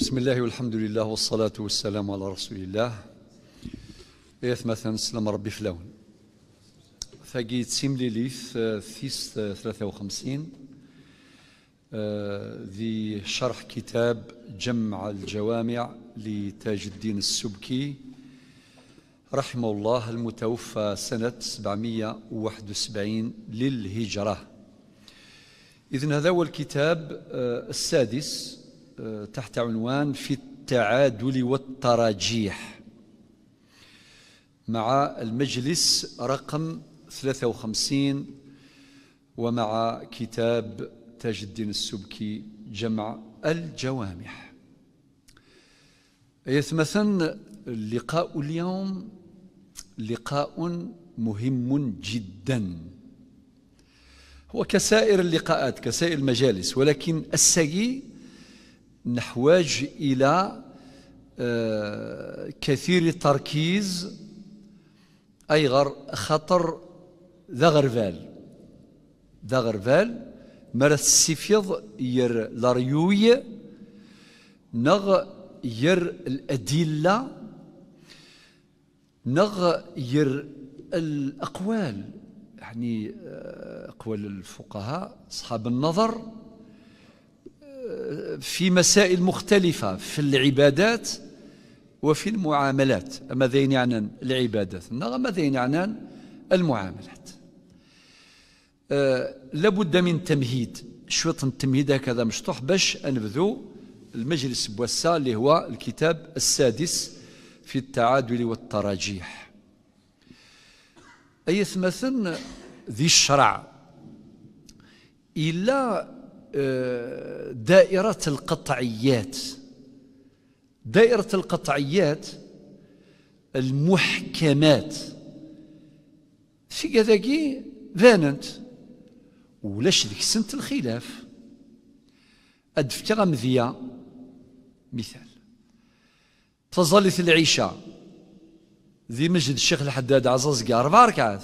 بسم الله والحمد لله والصلاة والسلام على رسول الله إيث مثلا سلام ربي فلاون ثاقي تسيم ليليث آه، ثيس آه، ثلاثة وخمسين آه، ذي شرح كتاب جمع الجوامع لتاج الدين السبكي رحمه الله المتوفى سنة 771 للهجرة إذن هذا هو الكتاب السادس تحت عنوان في التعادل والتراجيح مع المجلس رقم 53 ومع كتاب تاج الدين السبكي جمع الجوامع يثمثن اللقاء اليوم لقاء مهم جدا هو كسائر اللقاءات كسائر المجالس ولكن السيء نحوج إلى آه، كثير التركيز أي غر خطر ذا غرفال ذا غرفال مرت السفيض ير لاريوي نغ ير الأدلة نغ ير الأقوال يعني آه، أقوال الفقهاء أصحاب النظر في مسائل مختلفة في العبادات وفي المعاملات ماذا يعنى العبادات ماذا يعنى المعاملات أه لابد من تمهيد شوية التمهيد هكذا مشطوح باش أنبذو المجلس بوسا اللي هو الكتاب السادس في التعادل والتراجيح أي ثمثن ذي الشرع إلا آه، دائرة القطعيات دائرة القطعيات المحكمات في كذاكي فانت ولاش ذيك سنة الخلاف أدفتغ مذيا مثال تظلث العيشة ذي مسجد الشيخ الحداد عزازقي أربع ركعات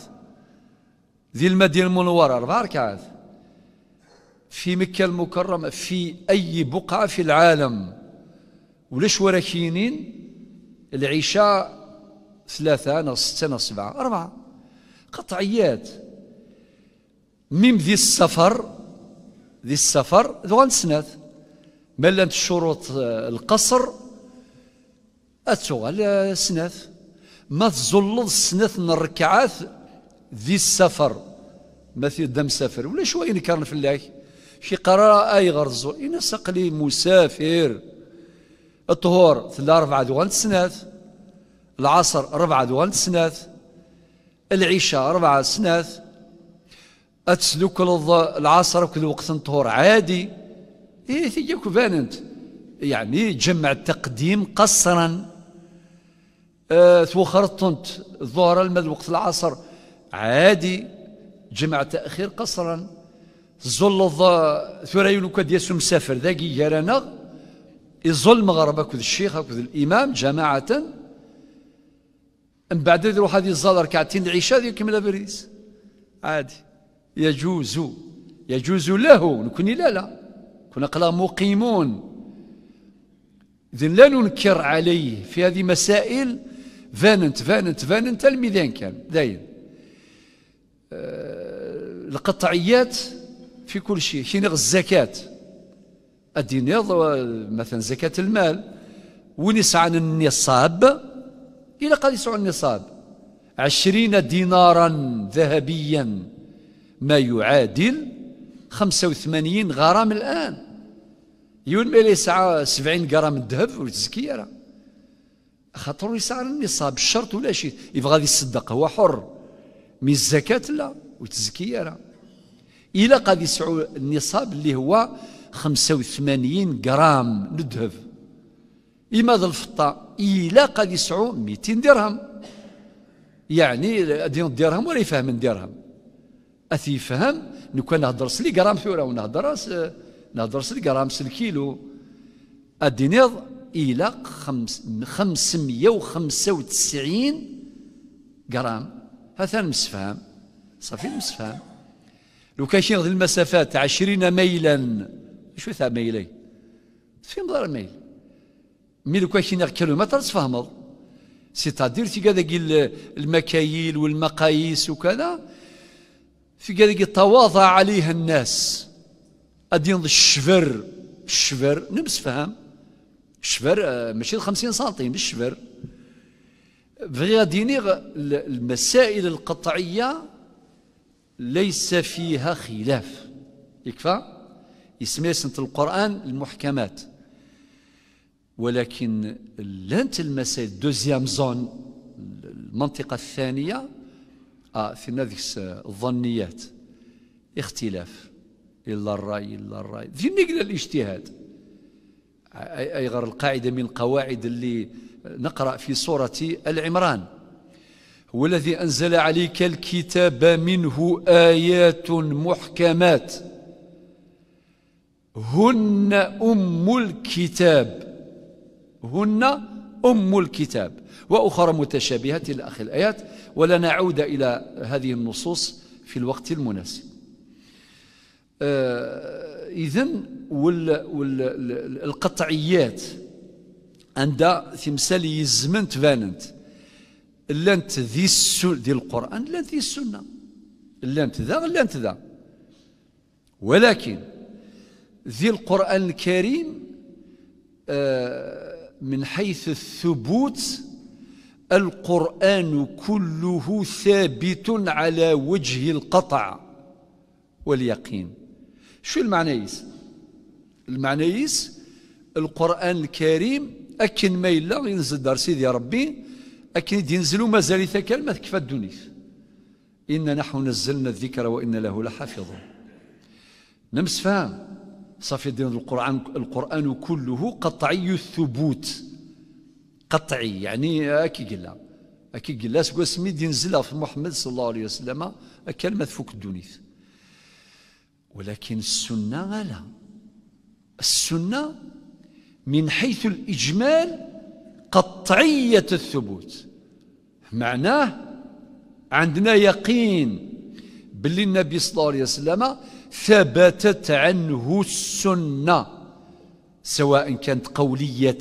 ذي المدينة المنورة أربع ركعات في مكة المكرمة في أي بقعة في العالم وليش وراكينين العشاء ثلاثة نص ستة نص سبعة أربعة قطعيات ميم ذي السفر ذي السفر ذوان سنات ملنت شروط آه، القصر أتوغل آه، سنات ما تزلض سنات الركعات ذي السفر ما في دم سفر ولا شوين كان في الله شي قرار اي غرزو انا سقلي مسافر الطهور ثلاثة أربعة دوان سنات العصر ربعة دوان سنات العشاء ربعة سنات اتسلوك العصر وكل وقت الطهور عادي ايه تيجيك بانت يعني جمع التقديم قصرا أه توخرطنت الظهر المد وقت العصر عادي جمع تأخير قصرا زلظ ثورا يلوك دياسو مسافر ذاكي يرانا يزل المغرب كذ الشيخ كذ الامام جماعه من بعد يروح هذه الزاد ركعتين العشاء يكمل بريس عادي يجوز يجوز له نكوني لا لا كنا قلا مقيمون إذن لا ننكر عليه في هذه مسائل فانت فانت فانت الميدان كان داين أه، القطعيات في كل شيء كينغ الزكاة الدينار مثلا زكاة المال ونسعى النصاب إلى قد يسعى النصاب عشرين دينارا ذهبيا ما يعادل خمسة وثمانين غرام الآن يون ما يسعى سبعين غرام الذهب والتزكية خاطر يسعى النصاب الشرط ولا شيء يبغى غادي يصدق هو حر من الزكاة لا والتزكية راه الى قد يسعوا النصاب اللي هو 85 غرام ندهف إما ذا الفطة إلا قد يسعوا 200 درهم يعني درهم ولا يفهم من درهم أثي يفهم لو كان نهضر سلي غرام ثورة ونهضر نهضر سلي غرام سلكيلو الدينار إلى 595 غرام هذا المسفهم صافي المسفهم لو كان شي ناخذ المسافات 20 ميلا شو ثا ميلي فين دار ميل مي لو كان شي ناخذ كيلومتر تفهمض سيتادير في كذاك المكاييل والمقاييس وكذا في كذاك تواضع عليها الناس ادين الشفر الشفر نمس فهم الشفر آه، ماشي 50 سنتيم الشفر بغي دينيغ المسائل القطعيه ليس فيها خلاف يكفى يسمي سنة القرآن المحكمات ولكن لانت المسائل دوزيام زون المنطقة الثانية آه في هذيك الظنيات اختلاف إلا الرأي إلا الرأي في نقل الاجتهاد أي غير القاعدة من القواعد اللي نقرأ في سورة العمران هو الذي أنزل عليك الكتاب منه آيات محكمات هن أم الكتاب هن أم الكتاب وأخرى متشابهات إلى آخر الآيات ولنعود إلى هذه النصوص في الوقت المناسب آه إذن والقطعيات عند تمثال يزمنت فاننت لانت ذي السنة ذي القرآن لانت ذي السنة لانت ذا لانت ذا ولكن ذي القرآن الكريم آه، من حيث الثبوت القرآن كله ثابت على وجه القطع واليقين شو المعنى يس القرآن الكريم أكن ما يلا ينزل دار سيدي ربي أكن ينزلوا مازال يتكال ما تكفى الدنيس إن نحن نزلنا الذكر وإن له لحافظون نمس فهم صافي دين القرآن القرآن كله قطعي الثبوت قطعي يعني أكي قلا أكي قلا سكو سمي ينزلها في محمد صلى الله عليه وسلم كلمة فوق الدنيس ولكن السنة لا السنة من حيث الإجمال قطعية الثبوت معناه عندنا يقين باللي النبي صلى الله عليه وسلم ثبتت عنه السنة سواء كانت قولية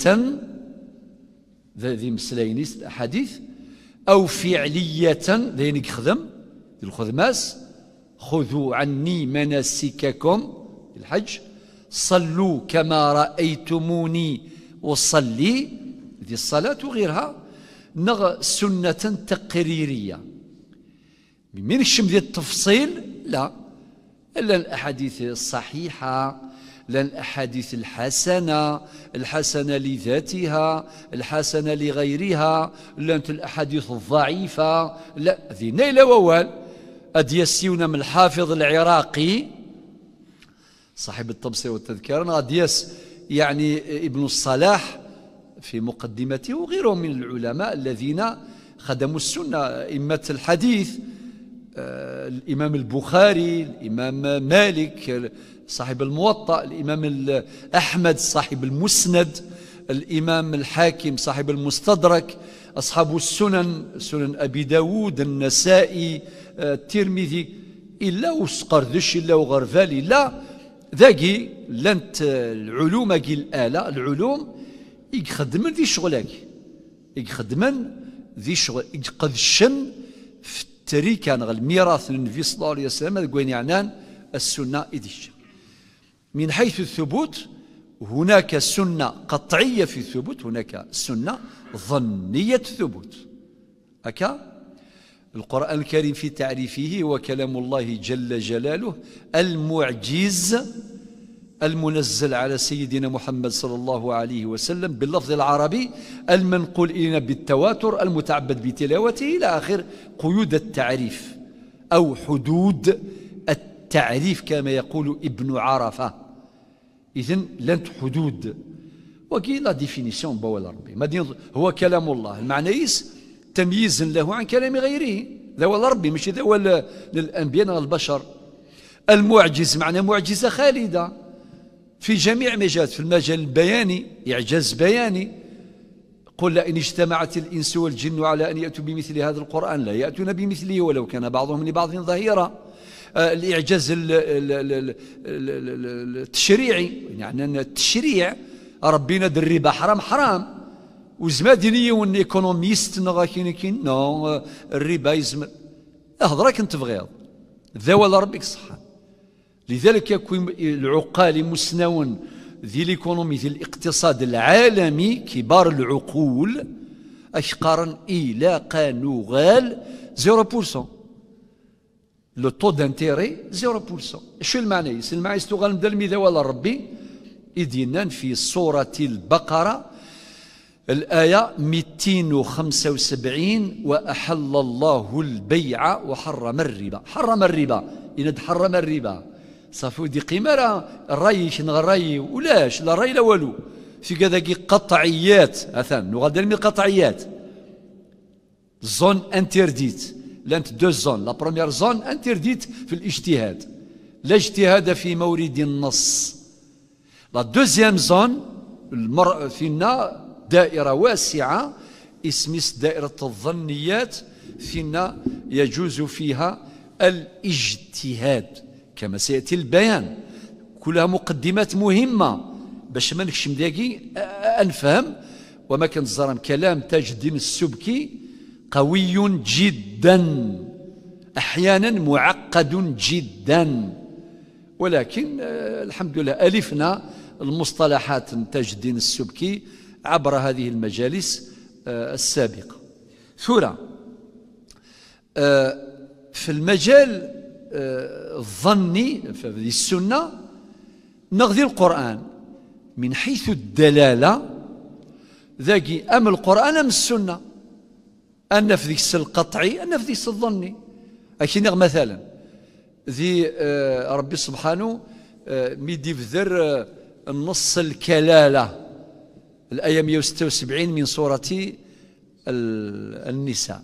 ذي مسلين الأحاديث أو فعلية ذي يخدم الخدماس خذوا عني مناسككم الحج صلوا كما رأيتموني أصلي ذي الصلاة وغيرها نغ سنة تقريرية من ديال التفصيل لا إلا الأحاديث الصحيحة لا الأحاديث الحسنة الحسنة لذاتها الحسنة لغيرها لا الأحاديث الضعيفة لا ذي نيل ووال أدياسيون من الحافظ العراقي صاحب التبصير والتذكير أدياس يعني ابن الصلاح في مقدمته وغيرهم من العلماء الذين خدموا السنة إمة الحديث آه، الإمام البخاري الإمام مالك صاحب الموطأ الإمام أحمد صاحب المسند الإمام الحاكم صاحب المستدرك أصحاب السنن سنن أبي داود النسائي آه، الترمذي إلا وسقردش إلا وغرفالي لا ذاقي لانت العلوم الآلة العلوم يخدمن ذي شغلك يخدمن ذي شغل يقدشن في التريكة نغل ميراث النبي صلى الله عليه وسلم قوين يعنان السنة إديش من حيث الثبوت هناك سنة قطعية في الثبوت هناك سنة ظنية الثبوت أكا القرآن الكريم في تعريفه وكلام الله جل جلاله المعجز المنزل على سيدنا محمد صلى الله عليه وسلم باللفظ العربي المنقول إلينا بالتواتر المتعبد بتلاوته إلى آخر قيود التعريف أو حدود التعريف كما يقول ابن عرفة إذن لن حدود وكي لا ديفينيسيون بول ربي هو كلام الله المعنى يس تمييزا له عن كلام غيره ذا هو ربي ماشي ذا هو للأنبياء البشر المعجز معنى معجزة خالدة في جميع مجالات في المجال البياني إعجاز بياني قل إن اجتمعت الإنس والجن على أن يأتوا بمثل هذا القرآن لا يأتون بمثله ولو كان بعضهم لبعض ظهيرا آه، الإعجاز التشريعي يعني أن التشريع ربنا در حرام حرام وزما دينيه ون ايكونوميست نغا نو الربا يزم هضره كنت بغيض ذا ولا ربك صحان لذلك يكون العقال مسنون ذي ليكونومي ذي الاقتصاد العالمي كبار العقول أشقارا إلى قانوغال 0% لو تو دانتيري 0% شو المعنى يس المعنى يستغل مدى الميذا ولا ربي إذن في سورة البقرة الآية 275 وأحل الله البيع وحرم الربا حرم الربا إن حرم الربا صافي ودي قيمة راه الراي شنو الراي ولاش لا الراي لا والو في كذاك قطعيات اثان نغادر من القطعيات زون انترديت لانت دو زون لا بروميير زون انترديت في الاجتهاد لا اجتهاد في مورد النص لا دوزيام زون المر فينا دائرة واسعة اسمس دائرة الظنيات فينا يجوز فيها الاجتهاد كما سيأتي البيان كلها مقدمات مهمة باش ما نكشم داكي أنفهم وما كان الزرم كلام تاج الدين السبكي قوي جدا أحيانا معقد جدا ولكن الحمد لله ألفنا المصطلحات تاج الدين السبكي عبر هذه المجالس السابقة ثورة في المجال الظني في السنة نغذي القرآن من حيث الدلالة ذاكي أم القرآن أم السنة أن في ذيك القطعي أن في ذيك الظني نغ مثلا ذي آه، ربي سبحانه آه، ميدي بذر آه، النص الكلالة الآية 176 من سورة النساء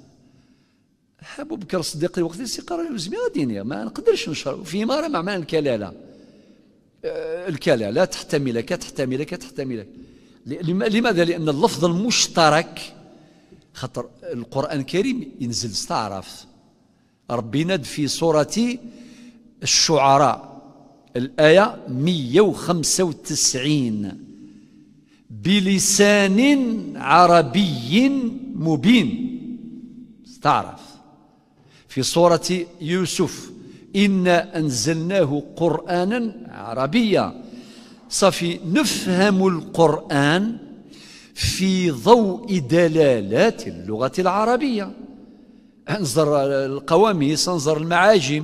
ابو بكر الصديق وقت سيقرا لازم دينيا ما نقدرش نشرب فيما مع معنى الكلاله آه، الكلاله تحتملك تحتملك تحتملك لماذا لان اللفظ المشترك خطر القران الكريم ينزل استعرف ربي ند في سوره الشعراء الايه 195 بلسان عربي مبين استعرف في سورة يوسف إنا أنزلناه قرآنا عربيا صافي نفهم القرآن في ضوء دلالات اللغة العربية انظر القواميس انظر المعاجم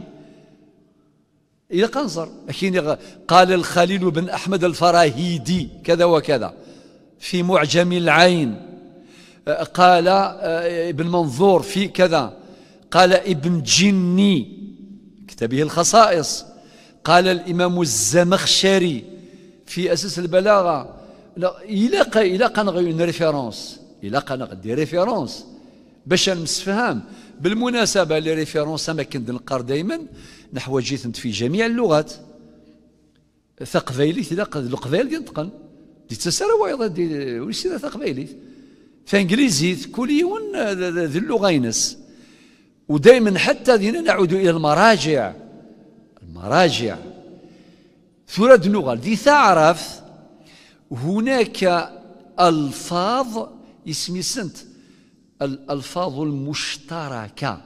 إلى قنظر قال الخليل بن أحمد الفراهيدي كذا وكذا في معجم العين قال آه، ابن منظور في كذا قال ابن جني كتابه الخصائص قال الإمام الزمخشري في أساس البلاغة لا إلا قا إلا قنغي اون ريفيرونس إلا دي ريفيرونس باش نسفهم بالمناسبة لي ريفيرونس ما كنت نقر دائما نحو جيثنت في جميع اللغات ثقفيلي إلا القبائل دي نتقن دي تسارة ويضا دي ثقفيلي في انجليزي كل يوم ذي اللغة ينس ودائما حتى دينا نعود إلى المراجع المراجع سورة نغال دي تعرف هناك ألفاظ اسمي سنت الألفاظ المشتركة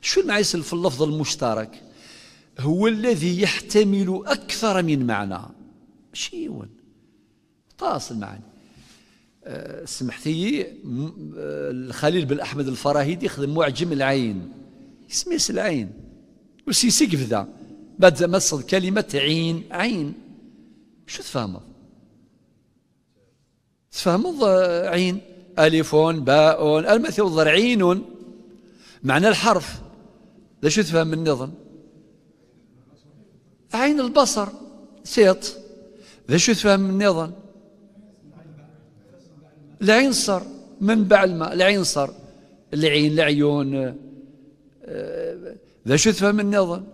شو المعيس في اللفظ المشترك هو الذي يحتمل أكثر من معنى شيء طاس المعنى سمحتي آه، الخليل بن احمد الفراهيدي خدم معجم العين سميس العين وسيسي بعد ما تمثل كلمة عين عين شو تفهمه تفهمه عين ألف باء المثل ضر عين معنى الحرف لا شو تفهم من النظم عين البصر سيط ذا شو تفهم من النظم لعنصر منبع الماء صار العين العيون آه، آه، ذا شو تفهم النظم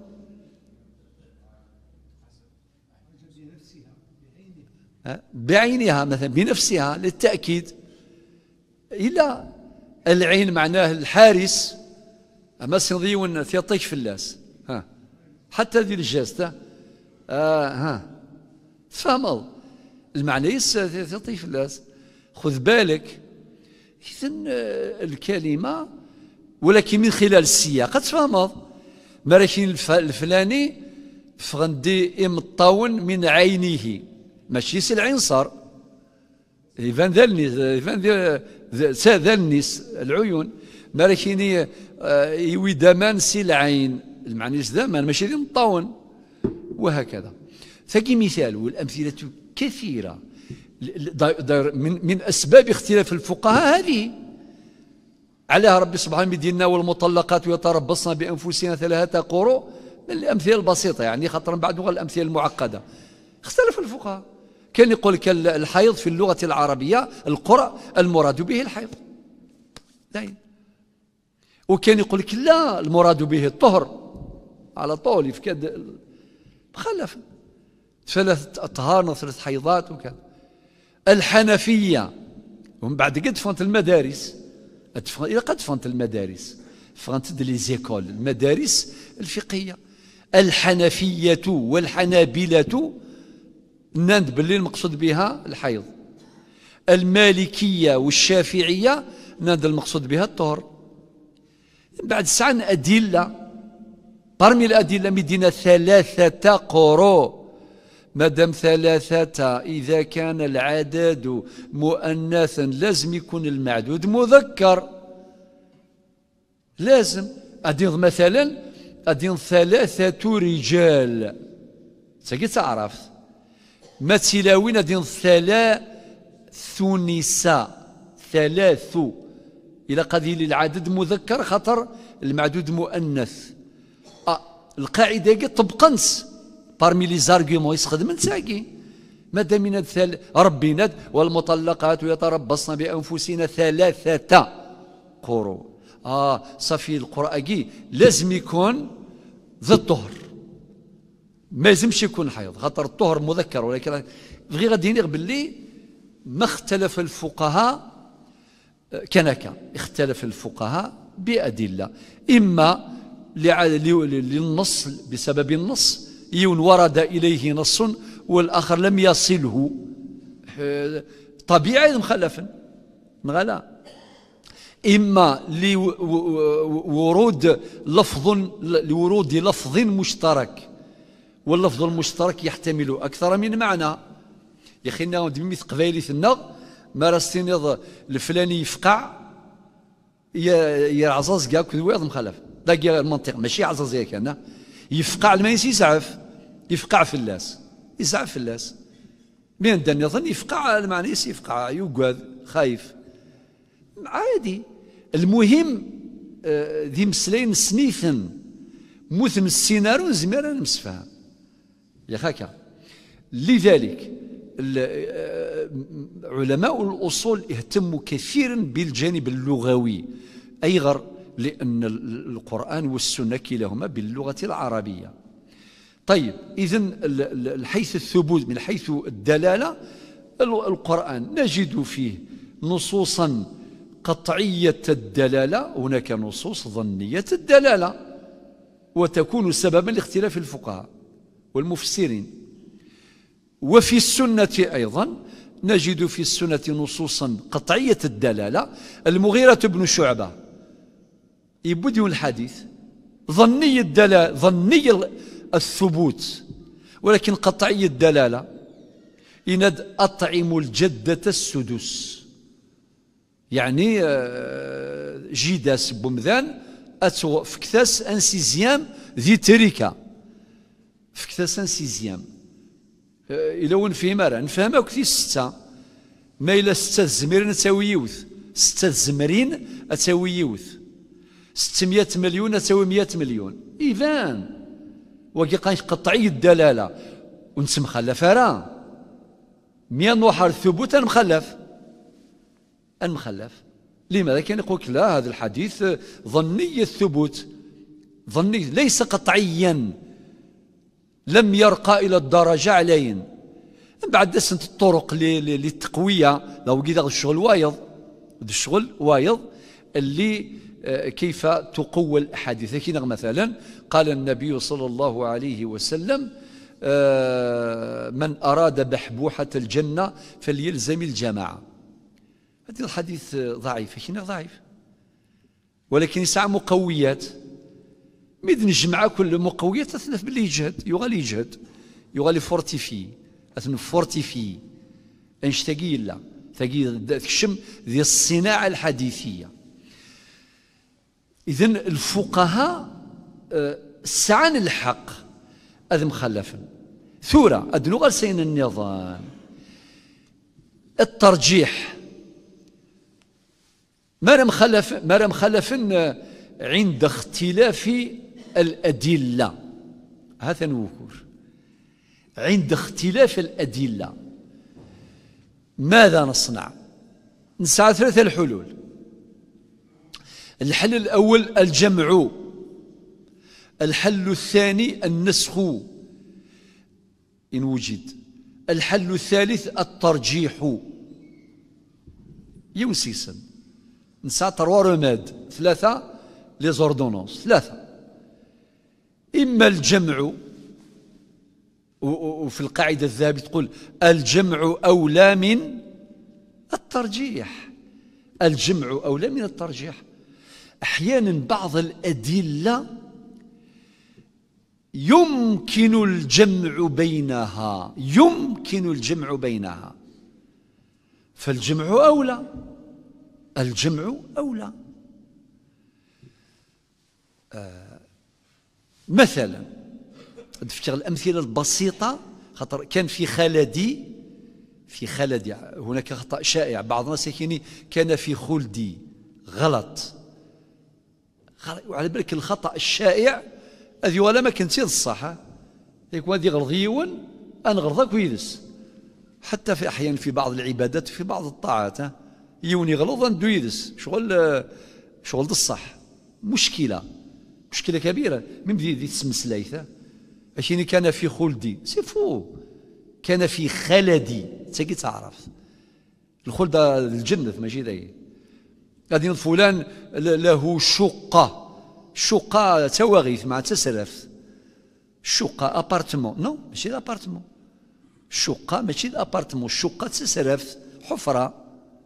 بعينها مثلا بنفسها للتأكيد إلا العين معناه الحارس أما سنضي ونثيطيك في اللاس ها حتى ذي الجاستة آه ها تفهموا المعنى يس ثيطيك في اللاس خذ بالك إذا آه، الكلمة ولكن من خلال السياق تفهمض مراكين الفلاني فغندي إم الطاون من عينه ماشي سي العنصر إيفان ذلني إيفان ذلنيس العيون مراكيني آه، يوي دمان سي العين سي دمان ماشي ذي مطاون وهكذا فكي مثال والأمثلة كثيرة من, من أسباب اختلاف الفقهاء هذه عليها ربي سبحانه يدينا والمطلقات ويتربصن بأنفسنا ثلاثة قروء من الأمثلة البسيطة يعني خاطر بعد الأمثلة المعقدة اختلف الفقهاء كان يقول لك الحيض في اللغة العربية القرى المراد به الحيض داين وكان يقول لك لا المراد به الطهر على طول يفكد خلف ثلاث أطهار وثلاث حيضات وكذا الحنفية ومن بعد قد فانت المدارس إلى قد فانت المدارس فانت دي زيكول المدارس الفقهية الحنفية والحنابلة نند باللي المقصود بها الحيض المالكية والشافعية نند المقصود بها الطهر من بعد سعن أدلة برمي الأدلة مدينة ثلاثة قرو مادام ثلاثة إذا كان العدد مؤنثا لازم يكون المعدود مذكر لازم أدين مثلا أدين ثلاثة رجال تاكي تعرف ما تلاوين أدين ثلاث نساء ثلاث إلى قليل العدد مذكر خطر المعدود مؤنث أه القاعدة طبقنس بارمي لي زارغيومون يستخدم نساقي مادامنا الثل... ربينا والمطلقات يتربصن بانفسنا ثلاثه قروء اه صافي القرآن لازم يكون ذا الطهر ما لازمش يكون حيض خاطر الطهر مذكر ولكن غير غادي نغ باللي ما اختلف الفقهاء كنكا اختلف الفقهاء بأدلة إما للنص بسبب النص يون ورد إليه نص والآخر لم يصله طبيعي مخلف غلا إما لورود لفظ لورود لفظ مشترك واللفظ المشترك يحتمل أكثر من معنى يا أخي مثل قبايلي ثنا ما راستينيض الفلاني يفقع يا يا عزاز كاع كذا مخلف ذاك المنطق ماشي عزاز ياك انا يفقع الميس يسعف يفقع في يسعف يزعف اللاس بين ظن يفقع المعنيس يفقع يقعد خايف عادي المهم آه، ذي مسلين سنيثن مثل السيناريو زميرا نمسفهم يا خاكا لذلك آه، علماء الأصول اهتموا كثيرا بالجانب اللغوي أي غر لأن القرآن والسنة كلاهما باللغة العربية طيب إذا حيث الثبوت من حيث الدلالة القرآن نجد فيه نصوصا قطعية الدلالة هناك نصوص ظنية الدلالة وتكون سببا لاختلاف الفقهاء والمفسرين وفي السنة أيضا نجد في السنة نصوصا قطعية الدلالة المغيرة بن شعبة يبدو الحديث ظني الدلالة ظني الثبوت ولكن قطعي الدلالة إند أطعم الجدة السدس يعني آه، جيداس بمذان أتو فكتاس أن سيزيام ذي تريكا فكتاس أن سيزيام آه، إلا وين في راه نفهمك كثير ستة ما إلا ستة زمرين أتاوي يوث ستة زمرين أتاوي يوث 600 مليون تساوي 100 مليون ايفان وكي قطعي الدلالة ونس مخلف راه مية نوحر ثبوت المخلف المخلف لماذا كان يقول لا هذا الحديث ظني الثبوت ظني ليس قطعيا لم يرقى إلى الدرجة علين من بعد سنت الطرق للتقوية لو كي الشغل وايض الشغل وايض اللي كيف تقوى الحديث هنا مثلا قال النبي صلى الله عليه وسلم آه، من أراد بحبوحة الجنة فليلزم الجماعة هذا الحديث ضعيف هنا ضعيف ولكن يسعى مقويات مدن نجمع كل مقويات أثنف باللي يجهد يغالي يجهد يغالي فورتيفي أثنف فورتيفي أنشتقي لا تقي الشم ذي الصناعة الحديثية إذا الفقهاء آه، سعن الحق هذا مخلف ثورة أدنو غير سين النظام الترجيح ما مخلف ما مخلف آه، عند اختلاف الأدلة هذا نوكر عند اختلاف الأدلة ماذا نصنع؟ نسعى ثلاثة الحلول الحل الأول الجمع الحل الثاني النسخ إن وجد الحل الثالث الترجيح يوسيسا نسعى تروا رماد ثلاثة لي ثلاثة إما الجمع وفي القاعدة الذهبية تقول الجمع أولى من الترجيح الجمع أولى من الترجيح احيانا بعض الادله يمكن الجمع بينها يمكن الجمع بينها فالجمع اولى الجمع اولى آه مثلا نفتح الامثله البسيطه خطر كان في خالدي في خالدي هناك خطا شائع بعض الناس كان في خلدي غلط وعلى بالك الخطأ الشائع هذه ولا ما كنت الصحة يكون هذه غرض يون أنا غرضك ويدس حتى في أحيانا في بعض العبادات في بعض الطاعات يوني غلط ندو يدس شغل شغل الصح مشكلة مشكلة كبيرة من بدي دي تسمسلايثة أشيني كان في خلدي سيفو كان في خلدي تساكي تعرف الخلد الجنة ماشي ذاك غادي فلان له شقة شقة تواغيث مع تسرف شقة أبارتمون نو ماشي الأبارتمون شقة ماشي الأبارتمون شقة تسرف حفرة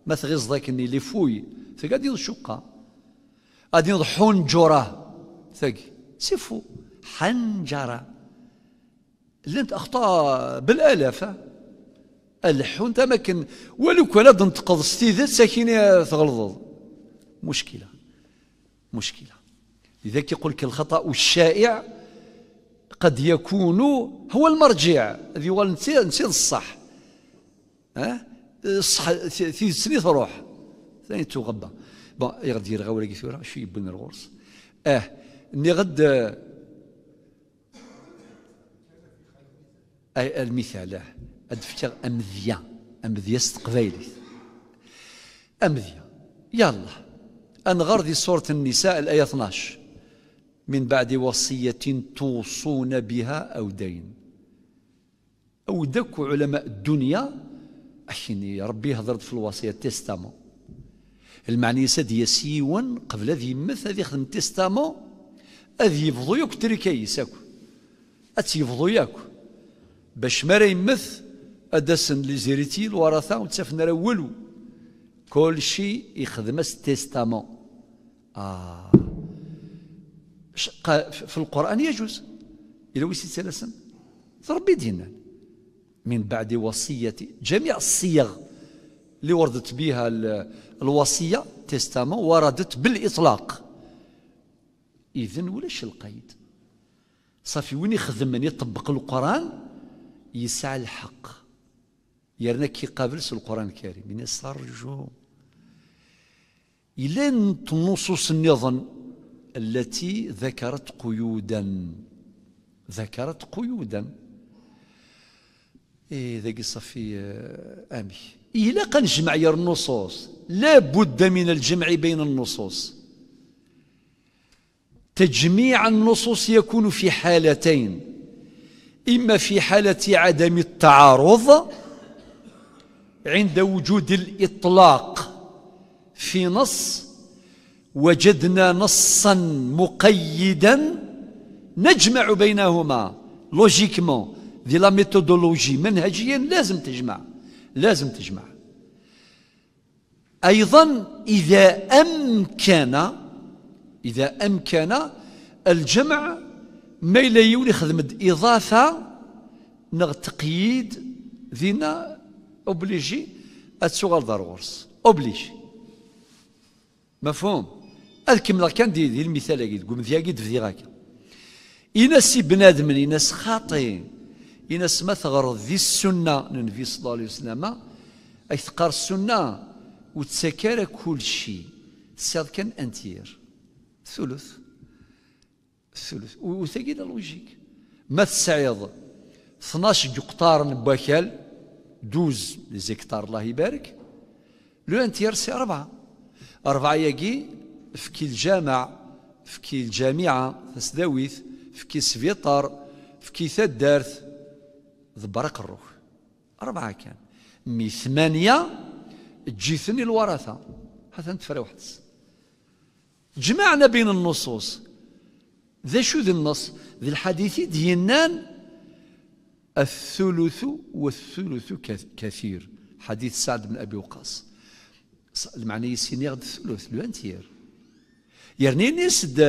ما تغيظ ذاكني لي فوي فغادي شقة غادي حنجرة ثقي سيفو حنجرة اللي انت اخطاء بالالاف الحون تمكن ولو كان تنتقض ستيذات ساكنه تغلظ مشكلة مشكلة لذلك يقول لك الخطأ الشائع قد يكون هو المرجع هذه هو نسي الصح ها الصح في سني تروح ثاني تغبى بون غادي يرغاو ولا كثيرة شي يبن الغرس اه اني غد اي المثال اه ادفتر امذيا امذيا استقبالي امذيا يلا أنغر غرض سورة النساء الآية 12 من بعد وصية توصون بها أو دين أو دك علماء الدنيا أحيني ربي هضرت في الوصية تيستامون المعني ساد يسيون قبل ذي يمث ذي خدم تيستامون أذي يفضو ياك تريكيس ياك أتيفضو ياك باش ما يمث أدسن لزيرتي الورثة وتسافنا والو كل شيء يخدم تيستامون آه في القرآن يجوز إلى وسيت سلسن ضرب دينا من بعد وصية جميع الصيغ اللي وردت بها الوصية تستامة وردت بالإطلاق إذن ولاش القيد صافي وين يخدم من يطبق القرآن يسعى الحق يرنا كي قابلس القرآن الكريم ينسى الرجوم إلى النصوص النظن التي ذكرت قيودا ذكرت قيودا إيه ذاك في آه، آمي إلى إيه قنجمع يا النصوص لا بد من الجمع بين النصوص تجميع النصوص يكون في حالتين إما في حالة عدم التعارض عند وجود الإطلاق في نص وجدنا نصا مقيدا نجمع بينهما لوجيكمون دي لا ميثودولوجي منهجيا لازم تجمع لازم تجمع أيضا إذا أمكن إذا أمكن الجمع ما الى يولي خدمة إضافة نغ تقييد ذينا أوبليجي أتسوغال ضرورس أوبليجي مفهوم هاد كملا كان دي, دي المثال هاكي تقوم ذياكي في هاكا إناس بنادم إناس خاطئ إناس ما ثغر ذي السنة ننفي صلى الله عليه وسلم أي ثقار السنة وتسكر كل شيء ساد كان أنتير ثلث ثلث وثقيل لوجيك ما تسعيض 12 جقطار بوكال دوز لي زيكتار الله يبارك لو انتير سي أربعة أربعة يجي فكي الجامع فكي الجامعة سداويث فكي سبيطار فكي ثدارث ذبرق الروح أربعة كان مي ثمانية جيثني الورثة حتى نتفرى واحد جمعنا بين النصوص ذا شو ذي النص ذي الحديث دينان الثلث والثلث كثير حديث سعد بن أبي وقاص المعنى يسيني غد الثلث لو انتير يرني نسد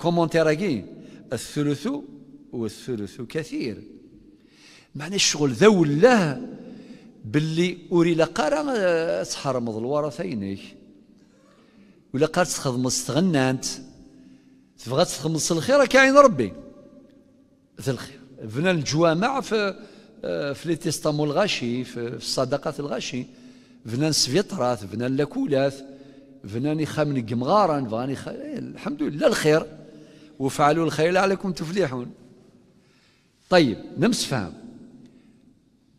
اكي الثلث والثلث كثير معنى الشغل ذا الله باللي أوري لقارا آه، تحرمض الورثينك ولا قار تخدم استغنانت تبغى تخمص الخير كاين ربي ذا الخير بنا الجوامع في آه، في لي تيستامو الغاشي في الصدقات الغاشي فنان سفيطرات فنان لاكولاث فنان يخامن نقمغارا فغاني خ... الحمد لله الخير وفعلوا الخير لعلكم تفلحون طيب نمس فهم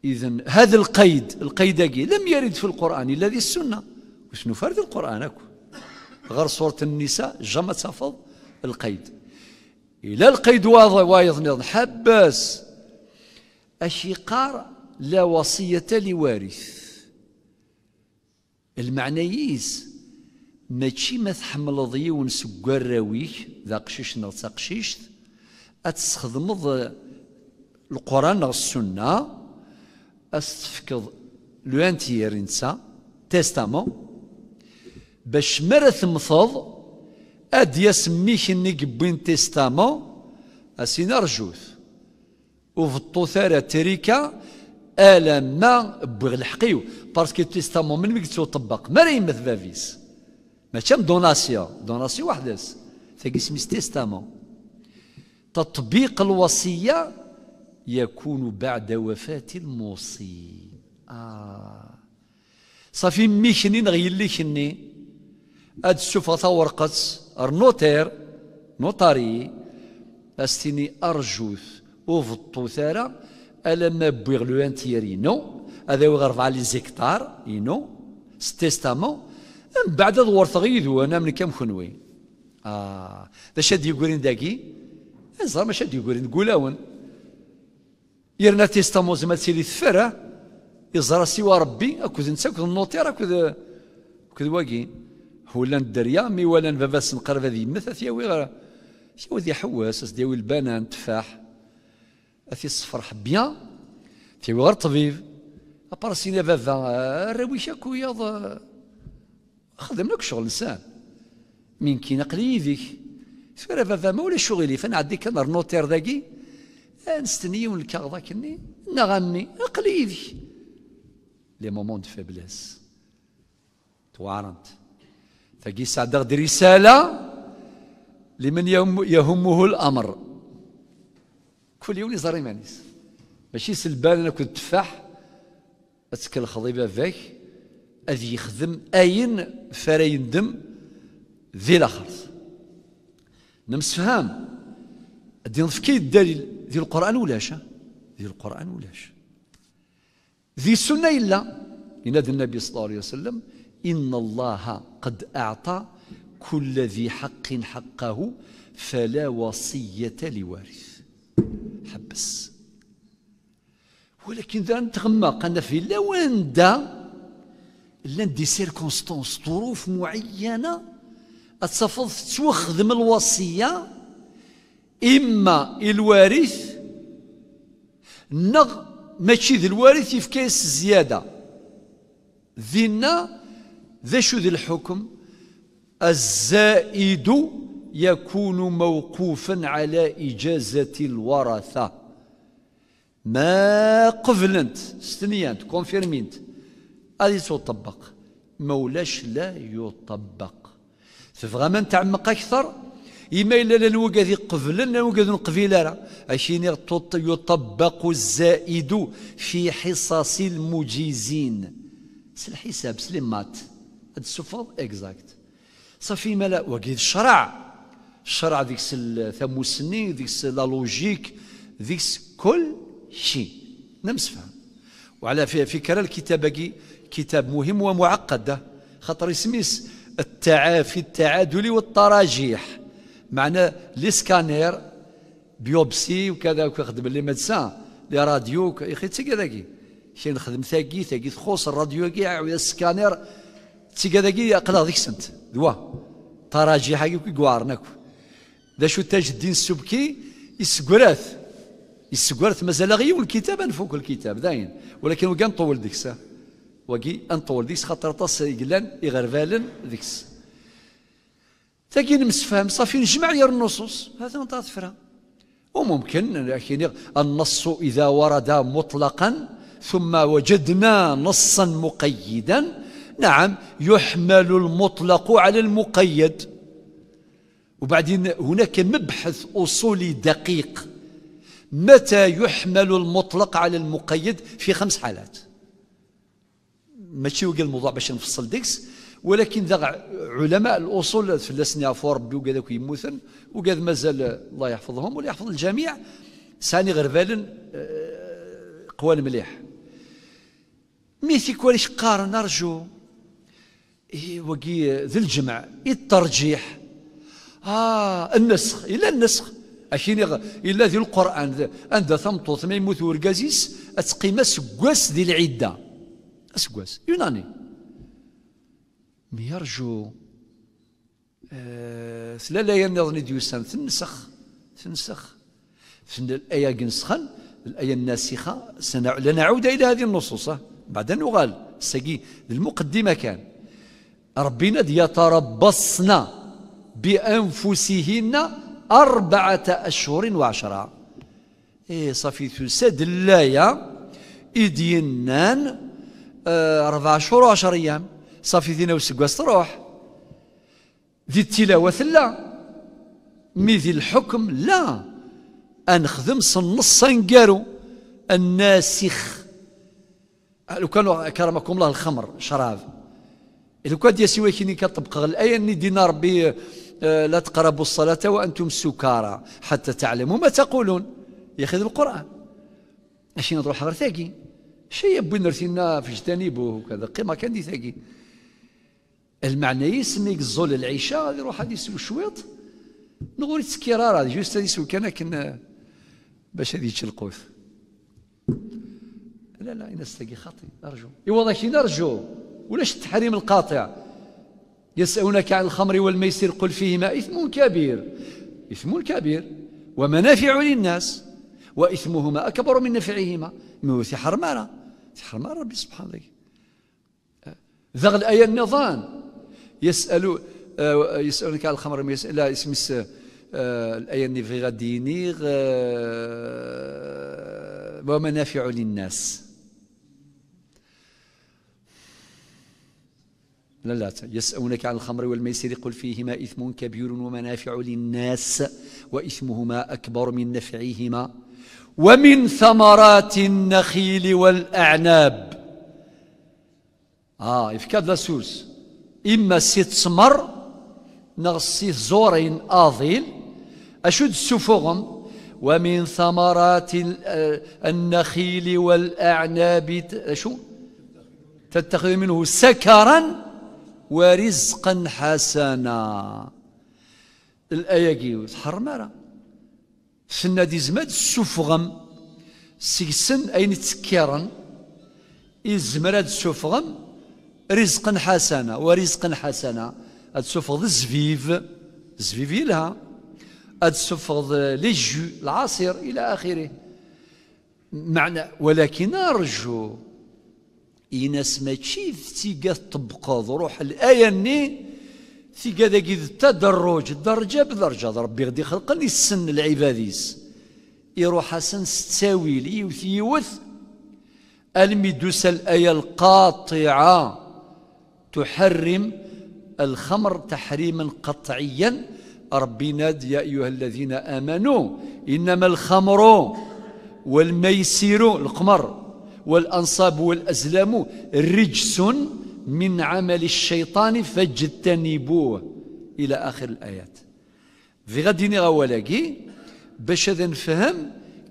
إذا هذا القيد القيد لم يرد في القرآن إلا ذي السنة وشنو فرد القرآن أكو غير سورة النساء جمع تفض القيد إلا القيد واضح وايض حبس اشقار لا وصية لوارث المعنييس ماشي ما تحملض يون سكر راويك ذا قشيش نغ تقشيشت أتستخدمض القرآن نغ السنة أستفكض لوانتيير نسا تيستامون باش مرة تمثض أد يسميك إنك بين تيستامون أسينا رجوث وفطو ثارة تريكا الا ما بغ الحقيو باسكو تيستامون من مكتو طبق ما راه يمث فافيس ماشي دوناسيون دوناسيون وحدس ثقي سميس تيستامون تطبيق الوصيه يكون بعد وفاه الموصي اه صافي مي نغير لي شني هاد السفرة ورقه النوتير نوتاري استني ارجوث وفطو ثاره الا ما بويغ لو انتير ينو هذا غير على زيكتار ينو ستيستامون من بعد ورثغ غيد وانا من كم خنوي اه ذا شاد يقولين داكي إيه، زهر ما شاد يقولين قولاون يرنا تيستامون زعما تسيري تفرع آه، يزرى سوى ربي اكو نسا اكوز النوتير اكو اكو واكي ولا الدريا مي ولا باباس نقرب هذه مثل ثياوي غير ثياوي حواس دياوي البنان تفاح في الصفر بيان في ور طبيب ابارسينا بابا راويش ياض خدم لك شغل انسان من كي نقلي يديك ثورا بابا ما ولا شغلي فانا عندي كان نوتير داكي أه، نستني الكاغضا كني نغني نقلي يديك لي مومون دو فيبليس توعرنت فكي سعد رساله لمن يهمه الامر كل يوم يزري مانيس ماشي سلبان انا كنت تفاح اتكل خضيبه فيك اذ يخدم اين فرا يندم ذي نمس فهم ادي نفكي الدليل ذي القران ولاش ذي القران ولاش ذي السنه الا ينادى النبي صلى الله عليه وسلم ان الله قد اعطى كل ذي حق حقه فلا وصيه لوارث حبس ولكن ذا نتغمق انا في لوان دا لان دي سيركونستونس ظروف معينه تصفض توخدم الوصيه اما الوارث نغ ماشي ذي الوارث يفكاس زياده ذينا ذا شو ذي الحكم الزائد يكون موقوفا على إجازة الورثة ما قفلنت استنيانت كونفيرمينت هذه تطبق مولاش لا يطبق ففغاما نتعمق أكثر إما إلا قفلن قبل الوقاذ قبيلة عشان يطبق الزائد في حصص المجيزين سلحساب الحساب سليمات هاد السفر اكزاكت صافي ملا وقيد الشرع الشرع ديكس ثمو ديكس لا لوجيك ديكس كل شيء فهم وعلى فكرة الكتاب كتاب مهم ومعقد خاطر اسميس التعافي التعادلي والتراجيح معنى لي سكانير بيوبسي وكذا وكيخدم لي ميدسان لي راديو يا اخي تي كذاكي شي نخدم ثاكي ثاكي تخوص الراديو كي السكانير تي ذاكي يقدر ديك سنت دوا تراجيح كي كوارنك د تاج الدين السبكي يسقرات يسقرات مازال غير والكتاب نفوك الكتاب داين ولكن وكان نطول ديكسا وكي نطول ديكس خاطر طاس يقلان يغرفالن ديكس تاكي نمسفهم صافي نجمع يا النصوص هذا نتا تفرا وممكن لكن النص إذا ورد مطلقا ثم وجدنا نصا مقيدا نعم يحمل المطلق على المقيد وبعدين هناك مبحث أصولي دقيق متى يحمل المطلق على المقيد في خمس حالات ماشي وقال الموضوع باش نفصل ديكس ولكن ذا علماء الاصول اللسنة عفوا ربي وكذا كيموثن وكذا مازال الله يحفظهم ولا يحفظ الجميع ساني غير فالن آه، قوان مليح ميثي كواليش قارن نرجو إيه، وقي ذي الجمع الترجيح آه النسخ إلا النسخ أشين إلا ذي القرآن عند ثمطوط ما يموت ورقازيس أتقيم سقواس ذي العدة أسقواس يوناني ميرجو آه ثلا لا ينظن ديوسان تنسخ تنسخ الآية جنسخن الآية الناسخة سنع... لنعود إلى هذه النصوص بعد نغال السقي المقدمة كان ربنا يتربصنا بأنفسهن أربعة أشهر وعشرة اي صافي ثلسة اللايا إدينان أربع آه، شهور وعشر أيام صافي ثينا وسكواس تروح ذي التلاوة لا مي ذي الحكم لا أنخدم صنص نقارو الناسخ لو كانوا كرمكم الله الخمر شراب لو كان ديال كيني كطبق الآية اني دينا ربي آه، لا تقربوا الصلاة وأنتم سكارى حتى تعلموا ما تقولون ياخذ القرآن أشي نروح غير ثاقي شي بوين رثينا في جتانيبه وكذا قيمة كان دي ثاقي المعنى يسميك الزول العشاء يروح غادي يسوي شويط نغوري تسكيرا راه جوست هذه يسوي كان كنا آه، باش هادي يتشلقوث لا لا انا استقي خاطي اي ايوا كي نرجو ولاش التحريم القاطع يسألونك عن الخمر والميسر قل فيهما إثم كبير إثم كبير ومنافع للناس وإثمهما أكبر من نفعهما من سحر مانا سحر ربي سبحانه ذغ الآية النظام يسأل آه، يسألونك عن الخمر والميسر لا اسم آه، الآية اللي آه، ومنافع للناس لا لا يسألونك عن الخمر والميسر قل فيهما إثم كبير ومنافع للناس وإثمهما أكبر من نفعهما ومن ثمرات النخيل والأعناب آه إفكاد لا سوس إما سيت سمر نغسي زورين آظيل أشد سفغم ومن ثمرات آه، النخيل والأعناب شو تتخذ منه سكرا ورزقا حسنا الآية كيو تحرم راه دي زماد السفغم سيسن أين تسكيرا إزمراد السفغم رزقا حسنا ورزقا حسنا هاد السفغ الزفيف الزفيف يلها هاد السفغ لي جو العصير إلى آخره معنى ولكن أرجو إيناس ماشي ثيقا تطبقض روح الآية-ني ثيقا ذاكي التدرج درجة بدرجة ربي غادي لي السن العباديس يروح حسن ستساوي لي وثيوث المدوس الآية القاطعة تحرم الخمر تحريما قطعيا ربي ناد يا أيها الذين آمنوا إنما الخمر والميسر القمر والأنصاب والأزلام رجس من عمل الشيطان فاجتنبوه إلى آخر الآيات في غد نرى باش نفهم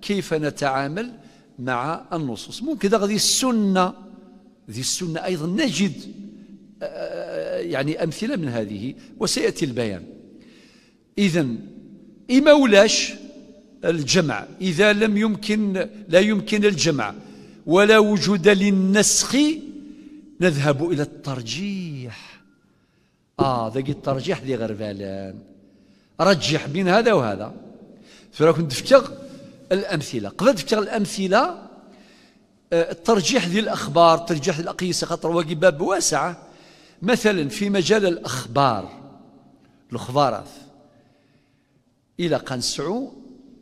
كيف نتعامل مع النصوص ممكن غادي السنة ذي السنة أيضا نجد آه، آه، يعني أمثلة من هذه وسيأتي البيان إذا إما ولاش الجمع إذا لم يمكن لا يمكن الجمع ولا وجود للنسخ نذهب إلى الترجيح آه ذاك الترجيح ذي غربالان رجح بين هذا وهذا فلو كنت تفتغ الأمثلة قبل تفتغ الأمثلة آه، الترجيح ذي الأخبار ترجيح الأقيسة خطر واقي باب واسع مثلا في مجال الأخبار الخبارات إلى قنسعو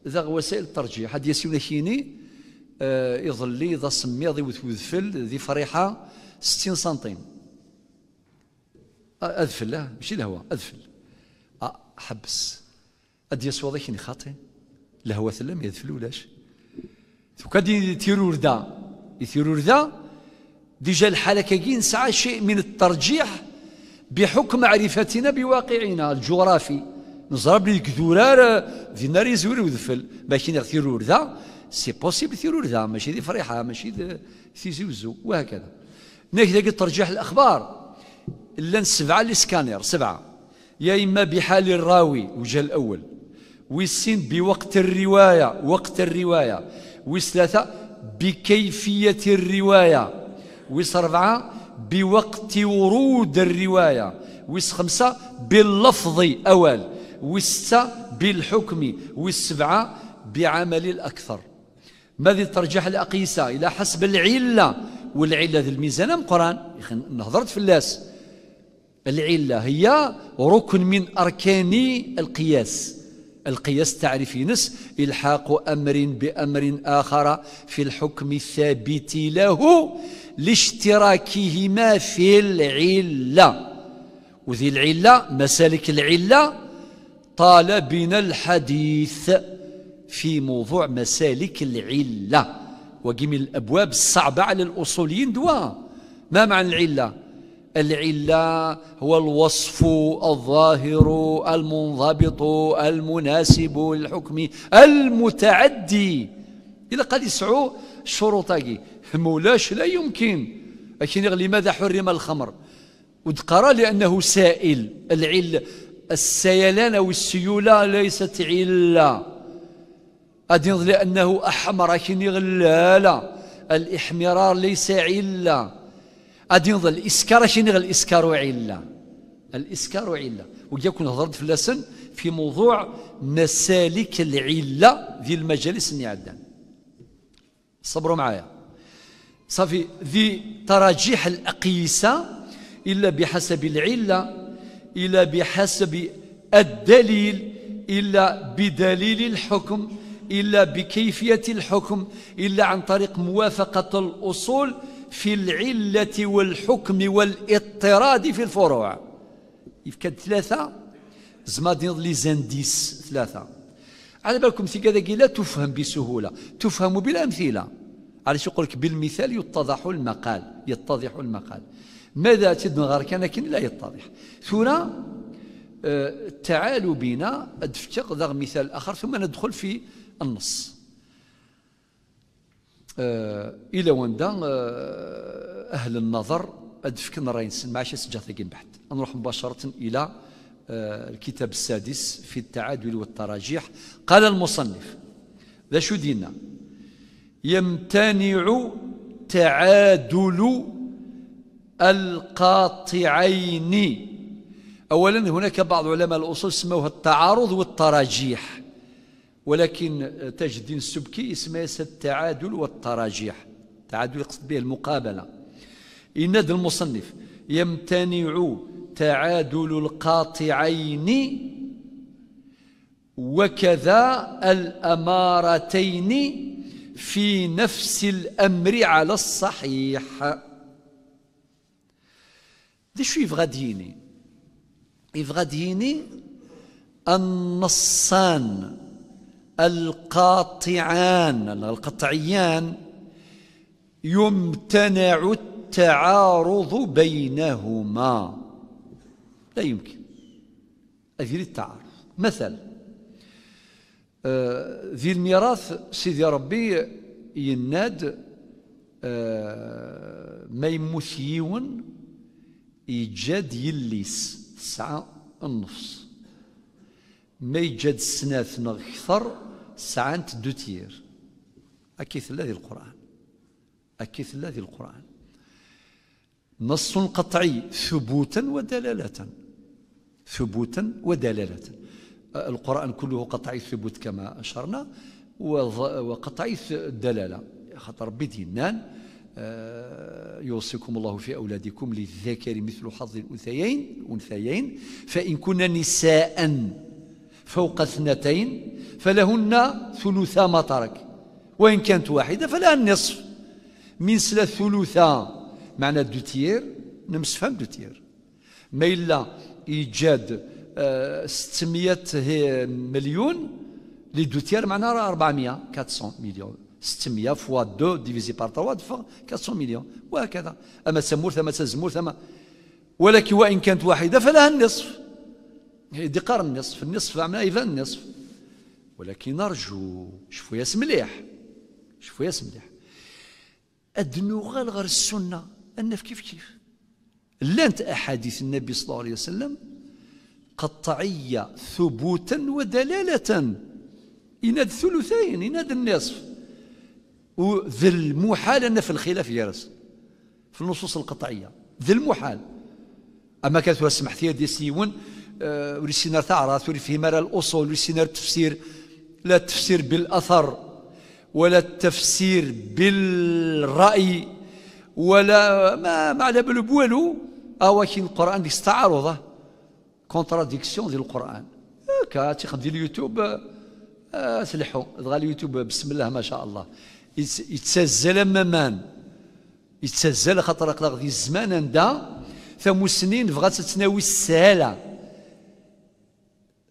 ذا وسائل الترجيح هذه سيونا كيني آه، يظلي ذا سميض وذفل ذي فريحة ستين سنتيم آه، أذفل لا ماشي الهواء أذفل آه، حبس أدي يسوى ذاك يعني خاطي الهواء ثلم يذفل ولاش ثو كادي تيرور دا يثيرور دا ديجا الحالة كاين ساعة شيء من الترجيح بحكم معرفتنا بواقعنا الجغرافي نزرب لي كدورار في ناري زوري وذفل باش نغثيرور ذا سي بوسيبل ثير وردها ماشي ذي فريحه ماشي ذي زوزو وهكذا هناك قلت ترجح الاخبار الا سبعة لي سكانير سبعه يا اما بحال الراوي وجه الاول ويسين بوقت الروايه وقت الروايه وثلاثة بكيفيه الروايه ويس اربعه بوقت ورود الروايه ويس خمسه باللفظ اول وستة بالحكم والسبعة بعمل الأكثر ماذا ترجح الأقيسة إلى حسب العلة والعلة ذي الميزان أم قران نهضرت في اللاس العلة هي ركن من أركان القياس القياس تعريفي نس إلحاق أمر بأمر آخر في الحكم الثابت له لاشتراكهما في العلة وذي العلة مسالك العلة طالبنا الحديث في موضوع مسالك العلة وقي من الأبواب الصعبة على الأصوليين دوا ما معنى العلة؟ العلة هو الوصف الظاهر المنضبط المناسب للحكم المتعدي إلا قد يسعوا الشروط مولاش لا يمكن لكن لماذا حرم الخمر ودقرا لأنه سائل العلة السيلان والسيولة ليست عله أدين أنه أحمر كني غلالة الإحمرار ليس علة غادي نظل الإسكار شنو غل الإسكار علة الإسكار علة ويكون هضرت في اللسن في موضوع مسالك العلة في المجالس اللي عندنا صبروا معايا صافي ذي تراجيح الأقيسة إلا بحسب العلة إلا بحسب الدليل إلا بدليل الحكم إلا بكيفية الحكم إلا عن طريق موافقة الأصول في العلة والحكم والاضطراد في الفروع كانت ثلاثة زما لي زانديس ثلاثة على بالكم في كذا لا تفهم بسهولة تفهم بالأمثلة علاش يقول لك بالمثال يتضح المقال يتضح المقال ماذا تدن غير كان لكن لا يتضح ثنا آه، تعالوا بنا أدفتق ذا مثال آخر ثم ندخل في النص آه إلى وندا آه أهل النظر أدفكن راينسن ما عشان سجاثقين بحت نروح مباشرة إلى آه الكتاب السادس في التعادل والتراجيح قال المصنف ذا شو دينا يمتنع تعادل القاطعين أولا هناك بعض علماء الأصول سموها التعارض والتراجيح ولكن تاج الدين السبكي اسمه التعادل والتراجيح التعادل يقصد به المقابلة إن المصنف يمتنع تعادل القاطعين وكذا الأمارتين في نفس الأمر على الصحيح دي شو يبغى ديني يبغى ديني النصان القاطعان القطعيان يمتنع التعارض بينهما لا يمكن أثير التعارض مثلا آه، ذي الميراث سيدي ربي يناد آه، ما يموت يون يجاد يليس تسعة النص ما يجاد سنات نغثر كثر سعانت دوتير أكيث الذي القرآن أكيث الذي القرآن نص قطعي ثبوتا ودلالة ثبوتا ودلالة القرآن كله قطعي الثبوت كما أشرنا وقطعي الدلالة خطر بدينان آه، يوصيكم الله في أولادكم للذكر مثل حظ الأنثيين أنثيين فإن كنا نساء فوق اثنتين فلهن ثلثا ما ترك وإن كانت واحدة فلها النصف من سلا ثلثا معنى دو تير نمسفهم دو ما إلا إيجاد آه 600 مليون لي دو معناها 400 400 مليون 600 فوا 2 ديفيزي بار 3 فوا 400 مليون وهكذا أما سمور ثم سزمور ثم ولكن وإن كانت واحدة فلها النصف هيدي النصف النصف ما ايضا النصف ولكن نرجو شوفوا ياس مليح شوفوا ياس مليح ادنو غير السنه النف كيف كيف لانت احاديث النبي صلى الله عليه وسلم قطعيه ثبوتا ودلاله يناد الثلثين يناد النصف وذي المحال ان في الخلاف يرس في النصوص القطعيه ذي المحال اما كانت سمحت لي سيون آه، ورسينا تعرات في مرى الأصول ورسينا التفسير لا التفسير بالأثر ولا التفسير بالرأي ولا ما, ما على بالو بوالو أواكين القرآن ديك استعارضة كونتراديكسيون ديال القرآن هكا ديال اليوتيوب آه، سلحوا دغا اليوتيوب بسم الله ما شاء الله يتسازل مان يتسازل خاطر غادي الزمان عندها ثم سنين بغات تتناوي السهاله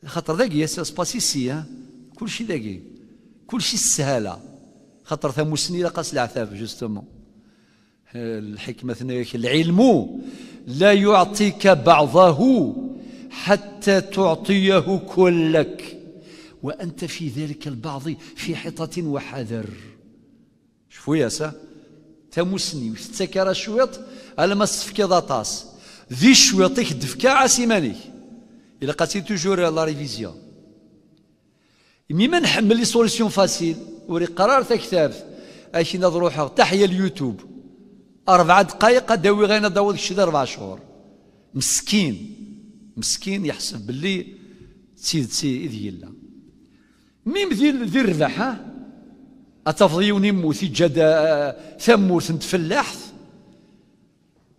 خاطر ذاكي سي كل سي كلشي ذاكي كلشي السهاله خاطر ثموسني لقاس العثاف جوستومون الحكمه ثنيك العلم لا يعطيك بعضه حتى تعطيه كلك وأنت في ذلك البعض في حيطة وحذر شوفوا يا سا تمسني وستكر شويط على ما استفكي ضطاس ذي شويطيك دفكا عسيمانيك الى قاسي توجور لا ريفيزيون مي ما نحمل لي سوليسيون فاسيل وري قرار كتاب اش نروح تحيا اليوتيوب أربع دقائق داوي غير داوض شي أربع شهور مسكين مسكين يحسب باللي تسيد تسيد إذ يلا ميم ذي ذي الربح ها أتفضيوني موثي جدا ثموث فلاح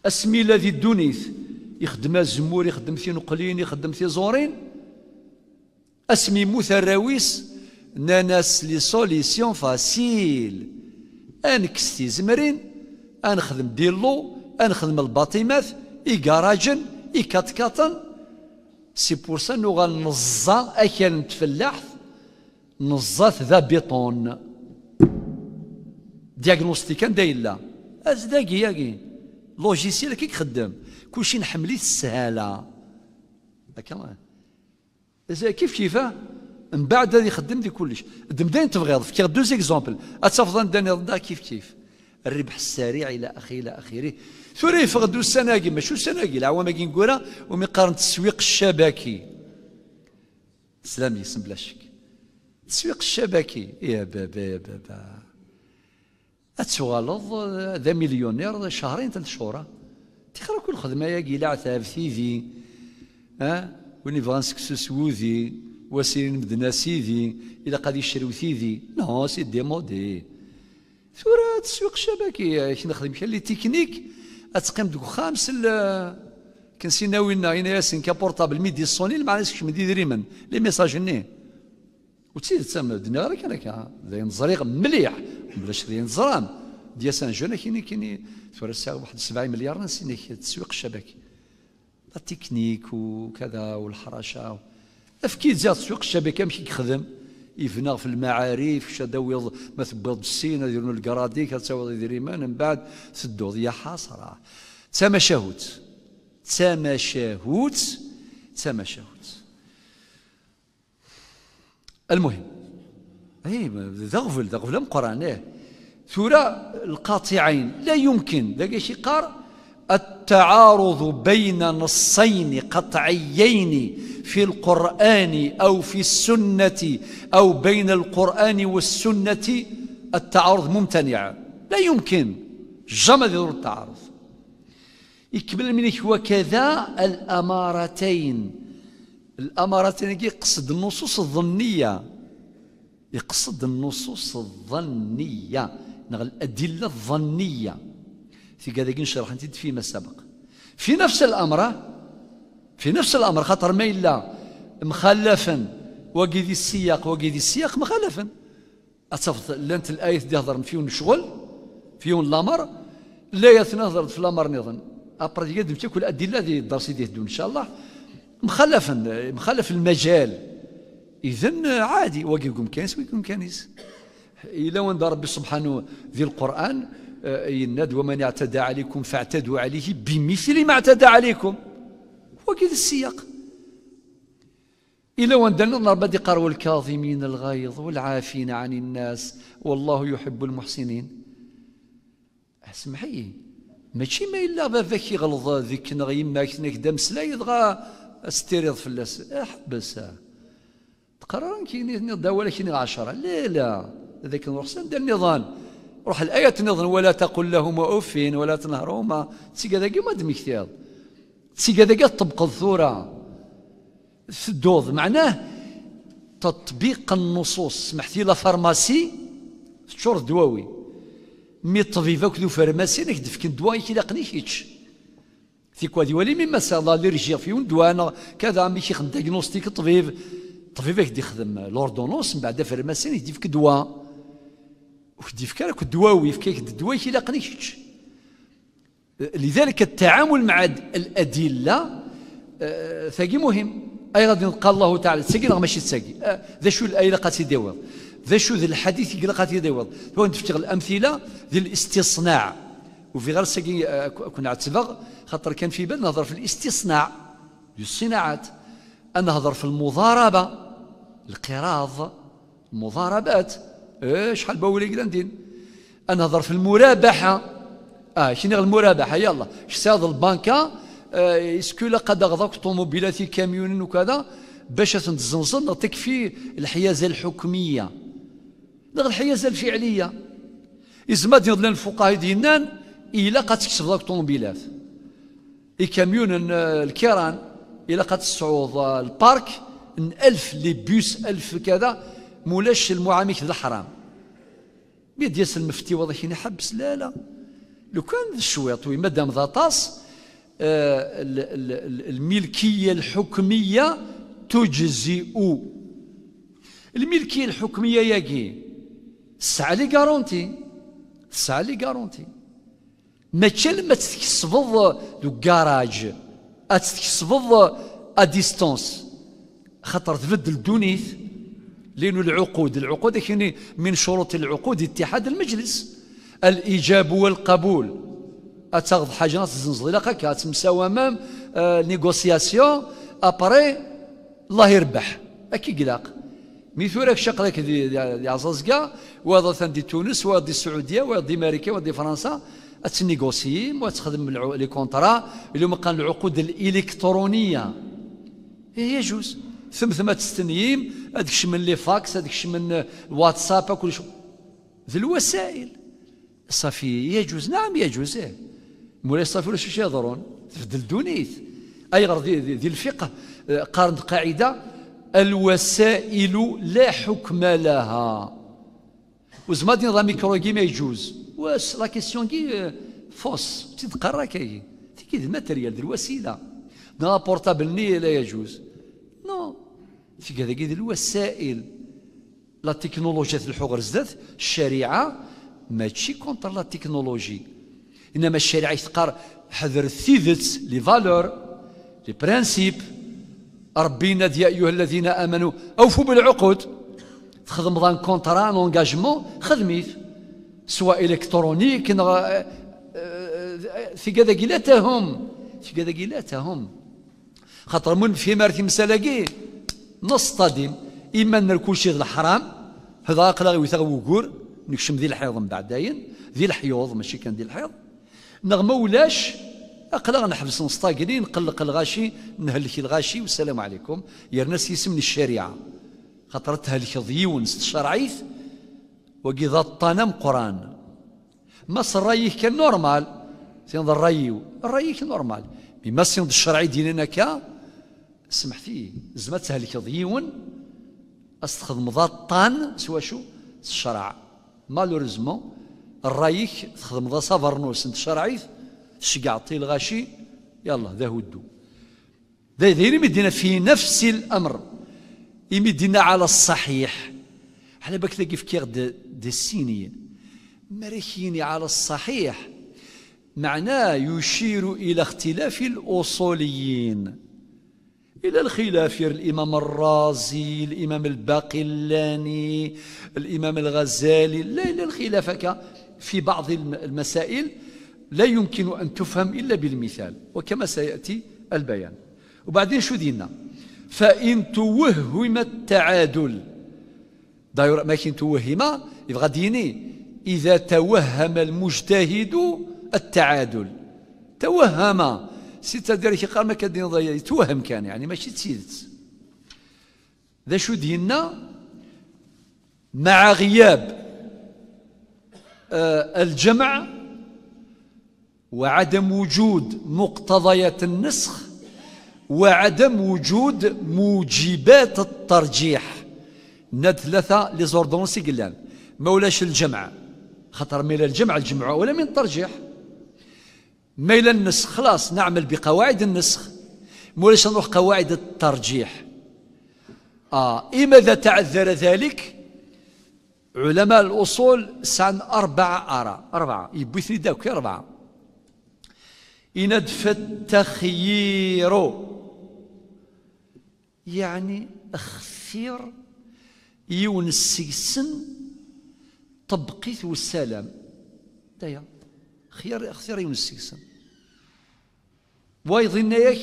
أسمي الذي دونيث يخدم الزمور يخدم في نقلين يخدم في زورين اسمي مثراويس ناناس لي سوليسيون فاسيل انكس زمرين انخدم ديلو انخدم الباطيمات اي كراجن اي كات كاتن سي بور سا نوغا نزا اكل نتفلاح نزات ذا بيطون دياغنوستيكان دايلا داكي ياكي لوجيسيال كي خدام كلشي نحملي السهاله هكا كيف كيف من بعد غادي يخدم دي كلش دمدين تبغيض فكر دو زيكزومبل اتفضل داني ردا كيف كيف الربح السريع الى اخره الى اخره ثوري يفقدوا السناقي ماشي السناقي العوام كي نقولها ومقارن التسويق الشبكي سلام يسم بلا شك التسويق الشبكي يا بابا يا بابا تغلظ ذا مليونير شهرين ثلاث شهور تخرج كل خدمة ياقي عتاب سيدي ها وين يبغى نسكسو سوودي وسيرين نبدنا سيدي إلا قادي يشرو سيدي نو دي مودي ثورة تسويق شبكي كي نخدم كان لي تكنيك أتقيم دوك خامس كان لنا هنا ياسين كابورتابل ميدي الصوني ما عرفتش مدي دريمن لي ميساج ني وتسير تسمى الدنيا غير كان زين زريق مليح بلا شريان زرام ديال سان جون كيني كيني تورسها واحد 70 مليار نسيني التسويق الشبكي التكنيك وكذا والحراشة افكي زاد التسويق الشبكي ماشي كيخدم يفنى في المعارف شداو ما تبيض السين يديروا الكراديك كتساوي يدير من بعد سدو ضيا حاصره تسامى شاهوت تسامى شاهوت تسامى شاهوت المهم اي ذغفل ذغفل مقرانيه ثرى القاطعين لا يمكن ذاك شي قار التعارض بين نصين قطعيين في القرآن أو في السنة أو بين القرآن والسنة التعارض ممتنع لا يمكن جمد يضر التعارض يكمل منك وكذا الأمارتين الأمارتين يقصد النصوص الظنية يقصد النصوص الظنية نغ الأدلة الظنية في كذا شرح أنت فيما سبق في نفس الأمر في نفس الأمر خطر ما إلا مخلفا وقيد السياق وقيد السياق مخلفا أتصفت لانت الآية دي هضر فيون شغل فيون الأمر لا يتنظر في الأمر نظن أبرد يدم تكون الأدلة دي الدرس دي إن شاء الله مخلفا مخلف المجال إذن عادي وقيكم كانس ويكون كانس إلى دار ربي سبحانه في القرآن آه، يناد ومن اعتدى عليكم فاعتدوا عليه بمثل ما اعتدى عليكم وكذا السياق إلى وان دلنا ربي يقر والكاظمين الغيظ والعافين عن الناس والله يحب المحسنين اسمحي ماشي ما إلا باباك يغلظ ذيك ماك ثنيك دام سلاي استيريض في فلاس احبسها تقرر كيني داولا كيني عشرة لا لا هذاك نروح سند النظام روح الآية النظام ولا تقل لهما أفين ولا تنهرهما تسيقى هذاك ما دمكتيض تسيقى هذاك تطبق الثورة الدوض معناه تطبيق النصوص سمحتي لا فارماسي تشور دواوي مي طبيب ذو فارماسي راك دفكن دواي كي لاقني هيتش في كوا ديوالي مي مسألة اللي رجع في دوانا كذا مي كيخدم دياغنوستيك الطبيب الطبيب يخدم لوردونونس من بعد فارماسي يدفك دواء وفي يفكرك الدواوي يفكرك الدواء يلاقني كتش لذلك التعامل مع الأدلة آه، ثقي مهم أي غادي نلقى الله تعالى تساقي راه ماشي تساقي آه، ذا شو الآية لقاتي ديوض ذا شو ذا الحديث لقاتي ديوض هو نفتغل الأمثلة ذي الاستصناع وفي غير ساقي آه، كنا عتبغ خاطر كان في بال نهضر في الاستصناع الصناعات أنا نهضر في المضاربة القراض المضاربات اه شحال باولي كلاندين انا نهضر في المرابحه اه شنو المرابحه يلا شساد البنكه آه لا قد غضاك طوموبيلاتي كاميون وكذا باش تنزنزن نعطيك فيه الحيازه الحكميه داك الحيازه الفعليه إزما ديال الفقهاء ديالنا إلا قد تكسب ذاك الطوموبيلات الكاميون الكيران إلا قد تصعود آه، البارك ألف لي بوس ألف كذا مولاش المعامي ذا الحرام بيد ياس المفتي واضح حبس لا لا لو كان شويط وي مادام ذا طاس آه، الملكيه الحكميه تجزئ الملكيه الحكميه ياكي تسعى لي كارونتي تسعى لي كارونتي ماشي ما تكسبض دو كراج تكسبض ا ديستونس خاطر تبدل دونيث لأن العقود العقود يعني من شروط العقود اتحاد المجلس الإيجاب والقبول أتغض حاجة تزنزل لك هكا تمساو آه، نيغوسياسيون أبري الله يربح أكي قلاق مي شقلك دي, دي عزازكا واضا دي تونس وهذا دي السعودية وهذا دي أمريكا وهذا دي فرنسا تنيغوسيم وتخدم لي كونترا اليوم كان العقود الإلكترونية يجوز ثم ثم تستنيم هذاك من لي فاكس هذاك من الواتساب كل شيء ذي الوسائل صافي يجوز نعم يجوز إيه مولاي صافي ولا شي يهضرون تبدل دونيث اي غرض ذي, الفقه آه، قارن قاعدة الوسائل لا حكم لها وزما نظام ميكروغي ما يجوز واش لا كيسيون كي آه، فوس تقرا كي تيكي الماتريال ديال الوسيله نا بورتابل ني لا يجوز نو في كذا كذا الوسائل لا تكنولوجيا الحغر زدت الشريعه ماشي كونتر لا تكنولوجي انما الشريعه يتقار حذر الثيذت لي فالور لي برانسيب ربينا يا ايها الذين امنوا اوفوا بالعقود تخدم ضان كونترا انجاجمون خدميت سواء الكترونيك آه، آه، آه، في كذا قيلاتهم في كذا قيلاتهم خاطر من في مارتي مسالاقي نصطدم إما ان كل شيء الحرام هذا أقلا وثغ وقور نكشم ذي الحيض من بعد داين ذي الحيوض ماشي كان ذي الحيض نغمة ولاش أقلا نحبس نسطاقلي نقلق الغاشي نهلك الغاشي والسلام عليكم يا ناس يسمني الشريعة خاطر تهلك ضيون الشرعيث وقي الطنم قران ما الرايه كان نورمال سين الرايو الرايه كان نورمال بما سين الشرعي ديننا كا سمحتي زعما تهلك ضيون استخدم طان سوا شو الشرع مالوريزمون الرايك تخدم ذا سافرنوس انت شرعيت شقعطي الغاشي يلا ذا هدو ذا يمدينا في نفس الامر يمدينا على الصحيح على بالك تلاقي في دي السينية مريحيني على الصحيح معناه يشير إلى اختلاف الأصوليين إلى الخلاف الإمام الرازي الإمام الباقلاني الإمام الغزالي لا إلى الخلافك في بعض المسائل لا يمكن أن تفهم إلا بالمثال وكما سيأتي البيان وبعدين شو دينا فإن توهم التعادل داير ما كاين توهم يبغى ديني إذا توهم المجتهد التعادل توهم ستة ديال شي قال ما كدين ضيا يتوهم كان يعني ماشي تسيدت ذا شو دينا مع غياب آه، الجمع وعدم وجود مقتضيات النسخ وعدم وجود موجبات الترجيح ند ثلاثة لي زوردونسي قلان ما ولاش الجمع خطر من الجمع الجمع ولا من الترجيح ميل النسخ خلاص نعمل بقواعد النسخ مولاش نروح قواعد الترجيح آه إما تعذر ذلك علماء الأصول سان أربعة آراء أربعة يبوثني داك أربعة يندف التخيير يعني اختير يونس السيسن طبقيت والسلام دايما خيار خيار يونس سيسن وايض ياك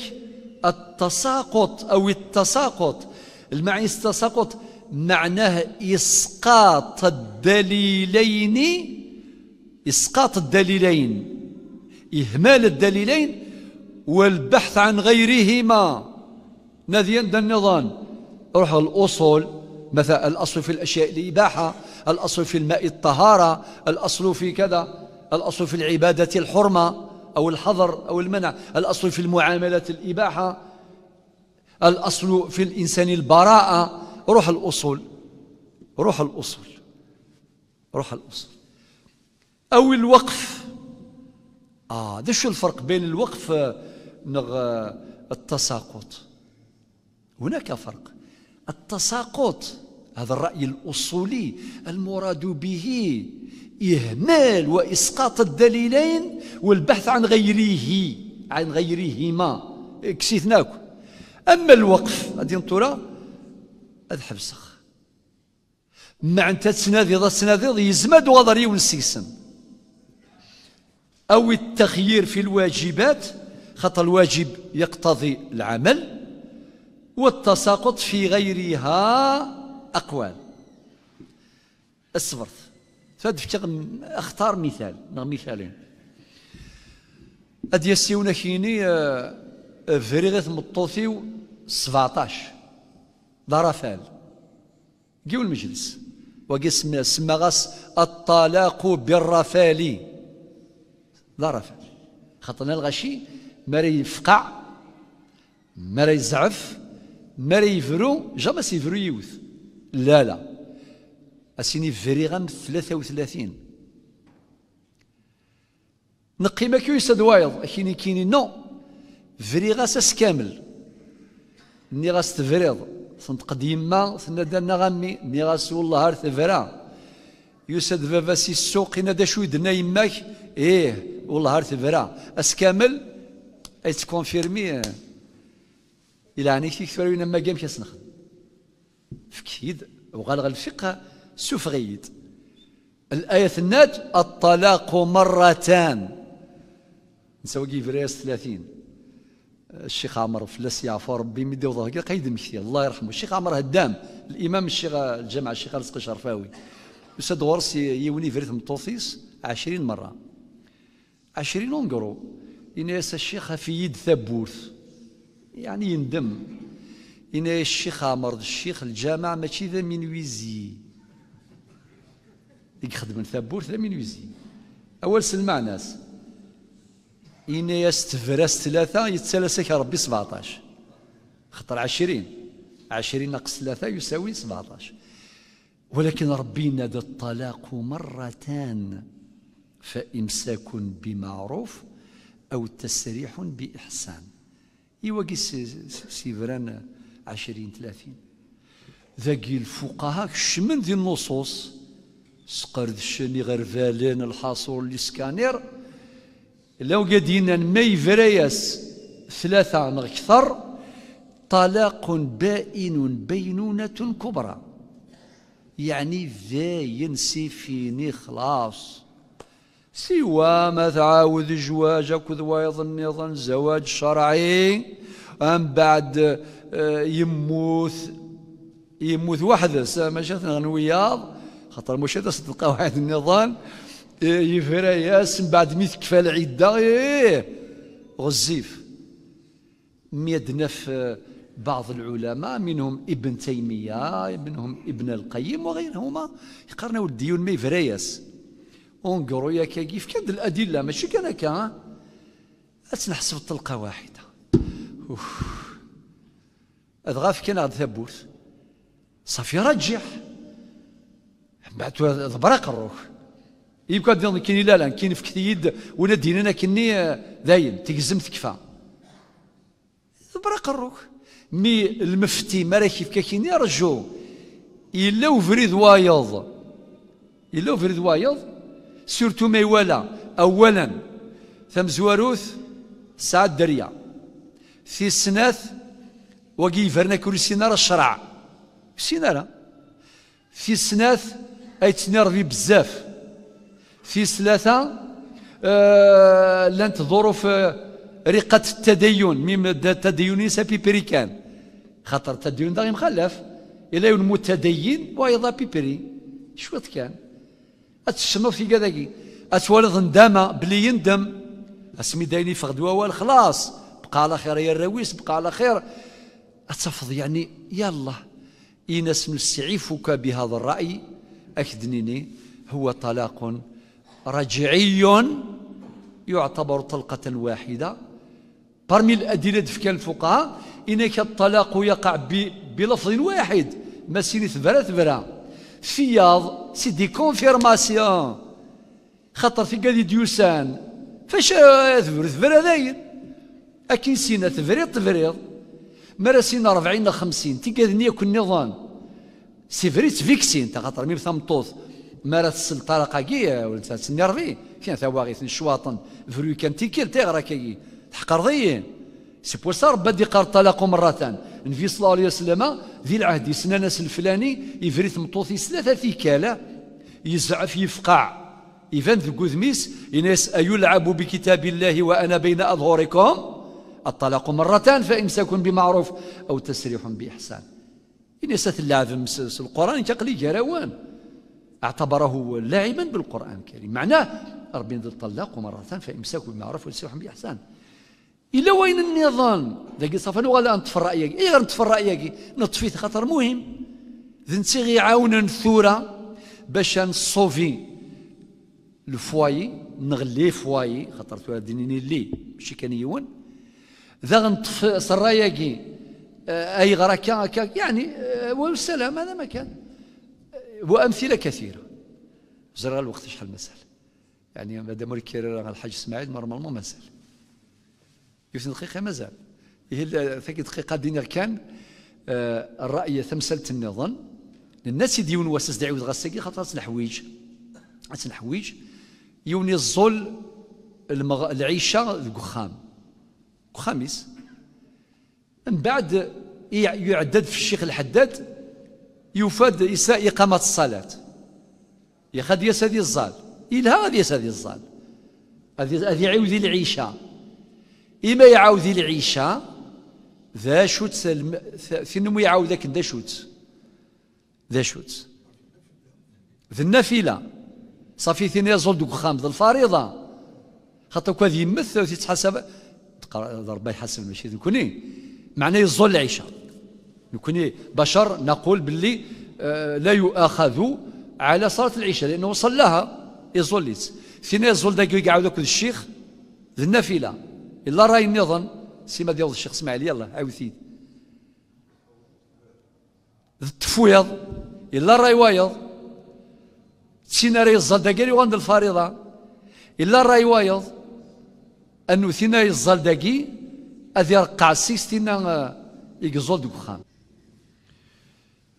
التساقط او التساقط المعنى التساقط معناه اسقاط الدليلين اسقاط الدليلين اهمال الدليلين والبحث عن غيرهما نذيا ده النظام روح الاصول مثلا الاصل في الاشياء الاباحه الاصل في الماء الطهاره الاصل في كذا الأصل في العبادة الحرمة أو الحظر أو المنع الأصل في المعاملات الإباحة الأصل في الإنسان البراءة روح الأصول روح الأصول روح الأصول أو الوقف آه ده شو الفرق بين الوقف نغ التساقط هناك فرق التساقط هذا الرأي الأصولي المراد به إهمال وإسقاط الدليلين والبحث عن غيره عن غيرهما كسيتناك أما الوقف غادي نطورا هذا حبسخ مع أنت تسنادض تسنادض يزمد وضري ونسيسن أو التخيير في الواجبات خط الواجب يقتضي العمل والتساقط في غيرها أقوال الصبر فدفت أختار مثال نغ مثالين أدي السيونة كيني آه، فريغة مطوثي 17 ضرفال جيو المجلس وقي سما غاس الطلاق بالرفالي ضرفال خطنا الغشي مري يفقع مري يزعف مري يفرو جا يفرو سيفرو يوث لا لا أسيني فريغا 33 نقي ما كيو يسد وايض أكيني كيني نو فريغا ساس كامل ني غاس تفريض ما ثنا تنادى غامي ني غاس والله هار تفرا يسد بابا سي السوق ينادى شو يدنا يماك ايه والله هار تفرا اس كامل أيت كونفيرمي الى عنيك كثر ما قام أسنخد فكيد وغالغ الفقه سفغيد الآية الناد الطلاق مرتان نسوي كيف رياس 30 الشيخ عمر فلس يعفو ربي مدي وضعه قيد مكثير الله يرحمه الشيخ عمر هدام الإمام الشيخ الجامعة الشيخ رزق شرفاوي يسد غرس يوني فريث مطوثيس عشرين مرة عشرين أنقرو إن الشيخ في يد ثبوث يعني يندم إن الشيخ عمر الشيخ الجامع ماشي ذا منويزي يخدم ثابور ذا منويزي أول سلمع ناس إن يستفرس ثلاثة يتسلسك ربي 17 خطر عشرين عشرين ناقص ثلاثة يساوي 17 ولكن ربي نادى الطلاق مرتان فإمساك بمعروف أو تسريح بإحسان إيوا كي سيفران عشرين ثلاثين ذاقي الفقهاء شمن ذي النصوص سقرد الشني فالين الحاصور اللي سكانير لو قدينا ما يفرياس ثلاثة عن أكثر طلاق بائن بينونة كبرى يعني ذا ينسي فيني خلاص سوى ما تعاود زواجك وذوايض النظام زواج شرعي أم بعد يموت يموت وحده جات غنوياض خاطر مش هذا صدق واحد النظام آه، يفرياس من بعد ميت كفى العدة إيه غزيف يدنف آه، بعض العلماء منهم ابن تيمية منهم ابن القيم وغيرهما يقارنوا الديون ما يفرياس اونكرو يا كيف كانت الأدلة ماشي كان هكا أتنحسب الطلقة واحدة أوف. كان فكينا ثبوت صافي رجح بعد ضبرق الروح يبقى دين كيني لا لا كين في يد ولا ديننا كني آه، داين تقزم تكفى ضبرق الروح مي المفتي ما راه كيف كيني رجو الا وفريد وايض الا وفريد وايض سورتو ما يوالا اولا ثم زواروث سعد دريا في سناث فرنا كل سينار الشرع سينار في سناث اي تسنار في بزاف في ثلاثة آه لانت ظروف آه، رقة التدين ميم التدين سبي بريكان خاطر التدين داغي مخلف إلا المتدين متدين وأيضا بيبري شوط كان اتشنو في كذاكي أتولد ندامة بلي يندم أسمي دايني فغدوا والخلاص بقى على خير يا الرويس بقى على خير أتفض يعني يلا إيناس نستعيفك بهذا الرأي أكدنني هو طلاق رجعي يعتبر طلقة واحدة برمي الأدلة في الفقهاء إنك الطلاق يقع بلفظ واحد ما سيني ثبرة ثبرة فياض سي دي كونفيرماسيون خاطر في قال ديوسان فاش ثبر ثبرة داير أكن سينا ثبريض ثبريض مرسين 40 50 تيكاذني كون نظام سي فري فيكسين تا خاطر ميم ثمطوط مرة السلطة قاقية ولا تسني ربي كان ثواغيث شواطن فرو كان تيكيل تيغرا كي تحقرضيين سي بو سار بدي قار طلاقو مرة النبي صلى الله عليه وسلم ذي العهد يسنانس الفلاني يفريت مطوطي ثلاثة ثيكالة يزعف يفقع إذا ذو قذميس يناس أيلعب بكتاب الله وأنا بين أظهركم الطلاق مرتان فإمساك بمعروف أو تسريح بإحسان إن ست اللازم القرآن تقلي جروان اعتبره لاعبا بالقرآن الكريم معناه ربي ينزل الطلاق مرتان فإمساك بمعروف وتسريح بإحسان إلا وين النظام ذاك صافا ولا نطفي رأيك إيه نطفي رأيك نطفي خطر مهم ذنتي عاون الثورة باش نصوفي الفوايي نغلي فوايي خاطر ثورة ديني لي ماشي كان يون ذا غنطفي سراياكي آه، اي غراكا يعني آه، والسلام هذا ما كان آه، وامثله كثيره زرع الوقت شحال مسال يعني مادام الكريره الحاج اسماعيل نورمالمون مازال يوسف إيه، دقيقه مازال هي ثاني دقيقه دينا كان الراي تمثلت النظام الناس يديون واسس دعوه غساكي خاطر تنحويج تنحويج يوني الظل المغ... العيشه الكخام وخامس من بعد يعدد في الشيخ الحداد يفاد إساء إقامة الصلاة يخد ياس هذه الزال إلها هذه ياس هذه الزال هذه يعاود العيشة إما يعاود العيشة ذا شوت النمو يعاود لكن ذا شوت ذا شوت ذا النافلة صافي ثنيا يزول دوك خامد الفريضة خاطر هذه يمثل تتحسب ربي حسن المشيد نكوني معناه يزول العيشة نكوني بشر نقول باللي آه، لا يؤاخذ على صلاة العشاء لأنه صلاها يزوليت فينا يزول داك يقعد ذاك الشيخ النافلة إلا راي النظام سيما ديال الشيخ اسماعيل يلا عاوثيد التفويض إلا راي وايض سينا راي الزلدة قال يغند الفريضة إلا راي وايض أنو ثينا يزال داكي أذي رقع السيس ثينا آه، يقزول دوخان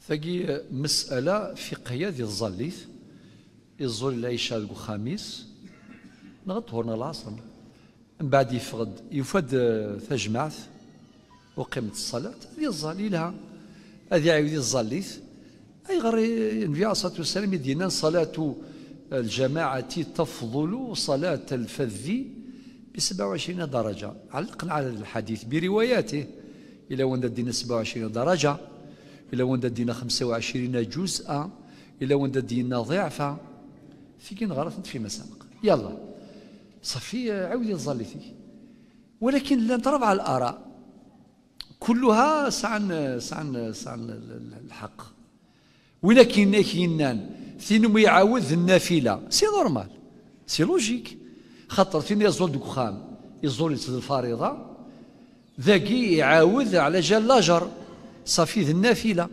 ثقي آه، مسألة فقهية ذي الظليث يزول العيشة الخميس نغطهرنا العصر من بعد يفقد يفد تجمعت آه، وقيمة الصلاة هذه الظل إلها هذه ذي الظليث أي غير النبي عليه الصلاة والسلام يدينا صلاة الجماعة تفضل صلاة الفذ ب 27 درجة علقنا على الحديث برواياته إلى وين دينا 27 درجة إلى وين دينا 25 جزءا إلى وين دينا ضعفا في كين غرفت فيما سبق يلا صافي عاودي تظلتي ولكن لا نضرب على الآراء كلها سعن سعن سعن الحق ولكن كينان ثين يعاود النافلة سي نورمال سي لوجيك خاطر فين يزول دوك خام يزول يسد الفريضة ذاكي يعاود على جال لاجر صافي ذي النافلة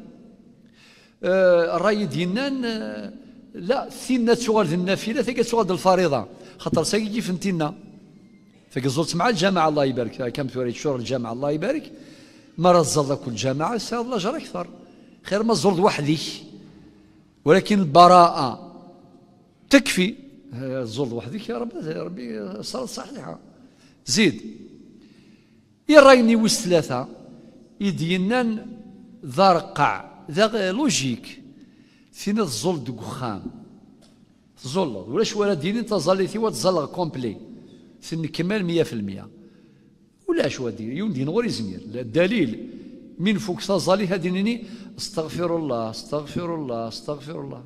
راي الراي ديالنا لا ثينا تشغل النافلة ثيك تشغل الفريضة خاطر سيجي فنتينا ثيك زرت مع الجامعة الله يبارك آه، كم توريد شهور الجامعة الله يبارك ما رزل كل جامعة سير لاجر أكثر خير ما زرت وحدي ولكن البراءة تكفي زول وحدك يا رب ربي صلاة صحيحة زيد رايني وس ثلاثة يدينا ذا ذا لوجيك فين الزول دقخام تزول ولاش ولا ديني زاليتي وتزلغ كومبلي سن كمال 100% ولا شو ديني يوم دين غير زمير الدليل من فوق تزالي هاديني استغفر الله استغفر الله استغفر الله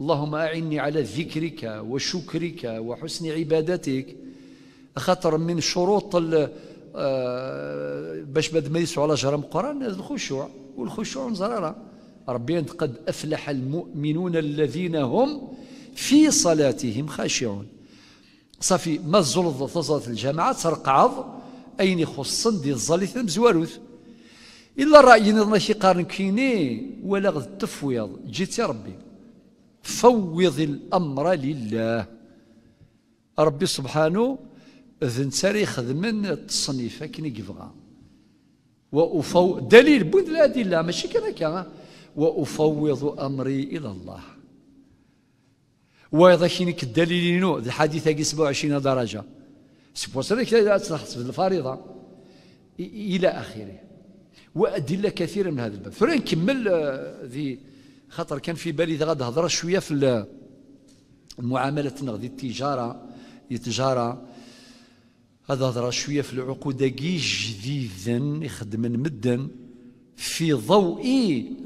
اللهم أعني على ذكرك وشكرك وحسن عبادتك خاطر من شروط آه، باش بد ما يسوع على جرم القرآن الخشوع والخشوع نزرارة ربي قد أفلح المؤمنون الذين هم في صلاتهم خاشعون صافي ما الزلط تصلت الجماعة عض أين يخصن دي الظليث مزواروث إلا الرأي نظن شي قارن كيني ولا غد تفويض جيت يا ربي فوض الأمر لله ربي سبحانه اذن ساري خدمن التصنيف كي يبغى وأفو دليل بود الأدلة ماشي كذا كان وأفوض أمري إلى الله وإذا كينك الدليل نو ذي 27 درجة سبوس هذيك تحسب الفريضة إلى آخره وأدلة كثيرة من هذا الباب فرين نكمل آه، ذي خاطر كان في بالي غادي هضره شويه في المعامله غادي التجاره التجاره هذا هضره شويه في العقود كي جديدا يخدم مدن في ضوء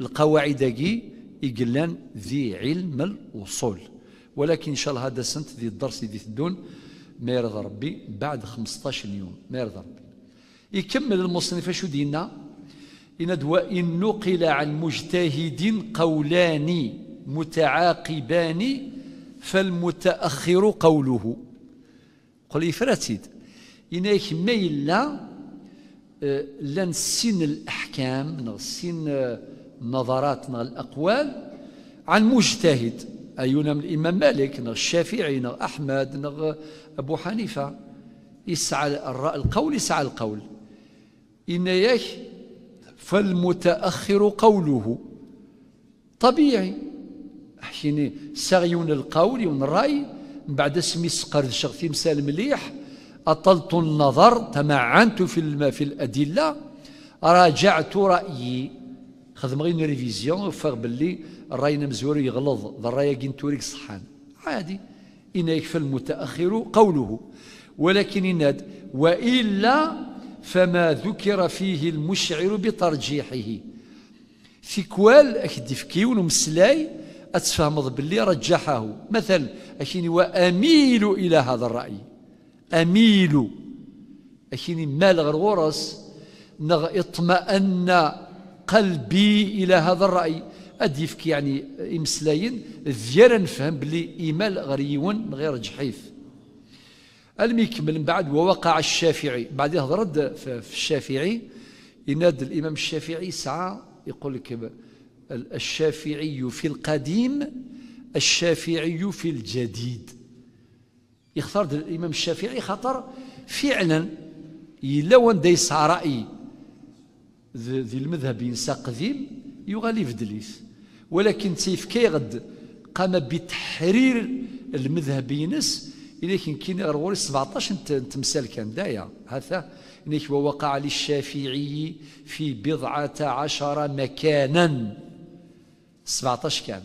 القواعد كي يقلان ذي علم الوصول ولكن ان شاء الله هذا سنت ذي الدرس ذي الدون ما يرضى ربي بعد 15 يوم ما يرضى ربي يكمل المصنف شو دينا إن نقل عن مجتهد قولان متعاقبان فالمتأخر قوله قل فراتيد إنك ما إلا آه، لن سن الأحكام سن آه، نظرات الأقوال عن مجتهد أينا من الإمام مالك الشافعي أحمد أبو حنيفة يسعى القول يسعى القول إن يك فالمتأخر قوله طبيعي حيني ساغيون القول يون من بعد اسمي سقر شغتي مسال مليح أطلت النظر تمعنت في الم... في الأدلة راجعت رأيي خدم غير ريفيزيون وفاغ باللي الرأي مزور يغلظ ذا الرأي كنتوريك صحان عادي إن يكفى المتأخر قوله ولكن إناد وإلا فما ذكر فيه المشعر بترجيحه ثكوال اخد فكيون ومسلاي اتفهمض باللي رجحه مثلا اشيني واميل الى هذا الراي اميل اشيني مال غرغورس نغ اطمأن قلبي الى هذا الراي اديفك يعني امسلاين ذيرا نفهم بلي ايمال غريون غير جحيف يكمل من بعد ووقع الشافعي بعدين رد في الشافعي يناد الإمام الشافعي ساعة يقول لك الشافعي في القديم الشافعي في الجديد يختار الإمام الشافعي خطر فعلا إلا وان ديس رأي ذي المذهب ينسى قديم يغالي في دليس ولكن سيف كيغد قام بتحرير المذهب ينس إليك كان كاين 17 تمثال كان دايا هذا إليك ووقع للشافعي في بضعة عشر مكانا 17 كان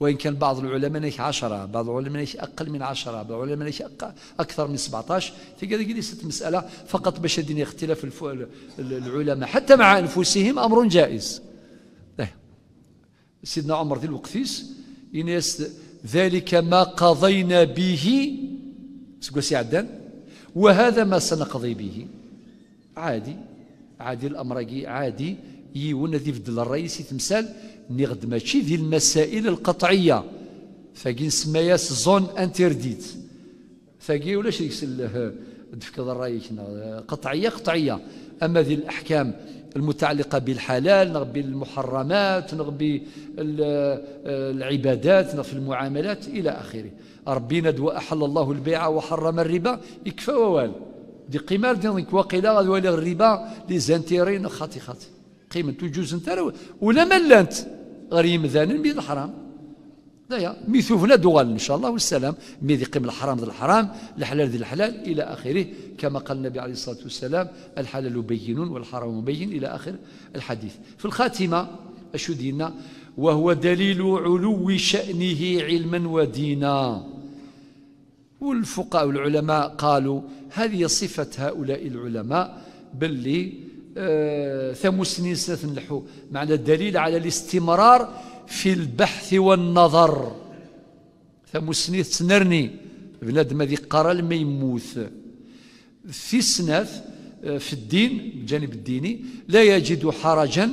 وإن كان بعض العلماء نيك 10 بعض العلماء نيك أقل من 10 بعض العلماء نيك أكثر من 17 في قد ليست مسألة فقط باش يدين اختلاف العلماء حتى مع أنفسهم أمر جائز إيه. سيدنا عمر ذي الوقفيس إنيس ذلك ما قضينا به سكوسي عدان وهذا ما سنقضي به عادي عادي الامر عادي يون ذي بدل الرئيسي تمثال نغد ماشي ذي المسائل القطعيه فاكي نسمياس زون انترديت فاكي ولاش ديك دفك الرايك قطعيه قطعيه اما ذي الاحكام المتعلقة بالحلال نغبي المحرمات نغبي العبادات نغبي المعاملات إلى آخره ربي دو أحل الله البيع وحرم الربا يكفى ووال دي قمار دي وقيلا غاد ولي الربا لي زانتيرين خاطي خاطي قيمة تجوز نتا ولا ملانت ذانا بيد الحرام دايا ميثوفنا دوغال إن شاء الله والسلام ميذي قيم الحرام ذي الحرام الحلال ذي الحلال إلى آخره كما قال النبي عليه الصلاة والسلام الحلال بين والحرام مبين إلى آخر الحديث في الخاتمة أشو دينا وهو دليل علو شأنه علما ودينا والفقهاء والعلماء قالوا هذه صفة هؤلاء العلماء باللي آه ثم سنين سنة معنى الدليل على الاستمرار في البحث والنظر ثمسني تنرني بنادم ما قرا قرى الميموث في سنف آه، في الدين الجانب الديني لا يجد حرجا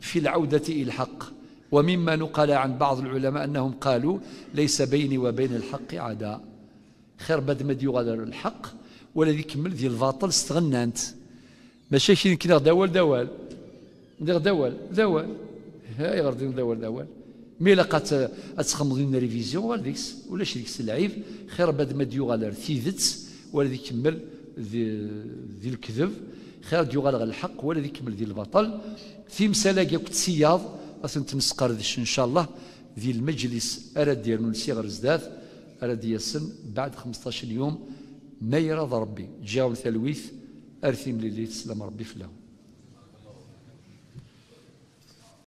في العودة إلى الحق ومما نقل عن بعض العلماء أنهم قالوا ليس بيني وبين الحق عداء خير بد ما الحق ولا كمل ذي الباطل استغنانت ماشي كي كنا دوال دوال دوال دوال هاي غادي ندور الاول مي لقات لنا ريفيزيون ولا ديكس ولا شريك اللعيب خير بعد ما ديو غالر ثيدت ولا ذي كمل ذي الكذب خير ديو غالر الحق ولا ذي كمل ذي البطل في مسالاك ياك تسياض راس نتمسقر ان شاء الله ذي المجلس اراد ديالو لسيغر زداد اراد يسن بعد 15 يوم ما يرضى ربي جاو ثلويث ارثم للي تسلم ربي فلاهم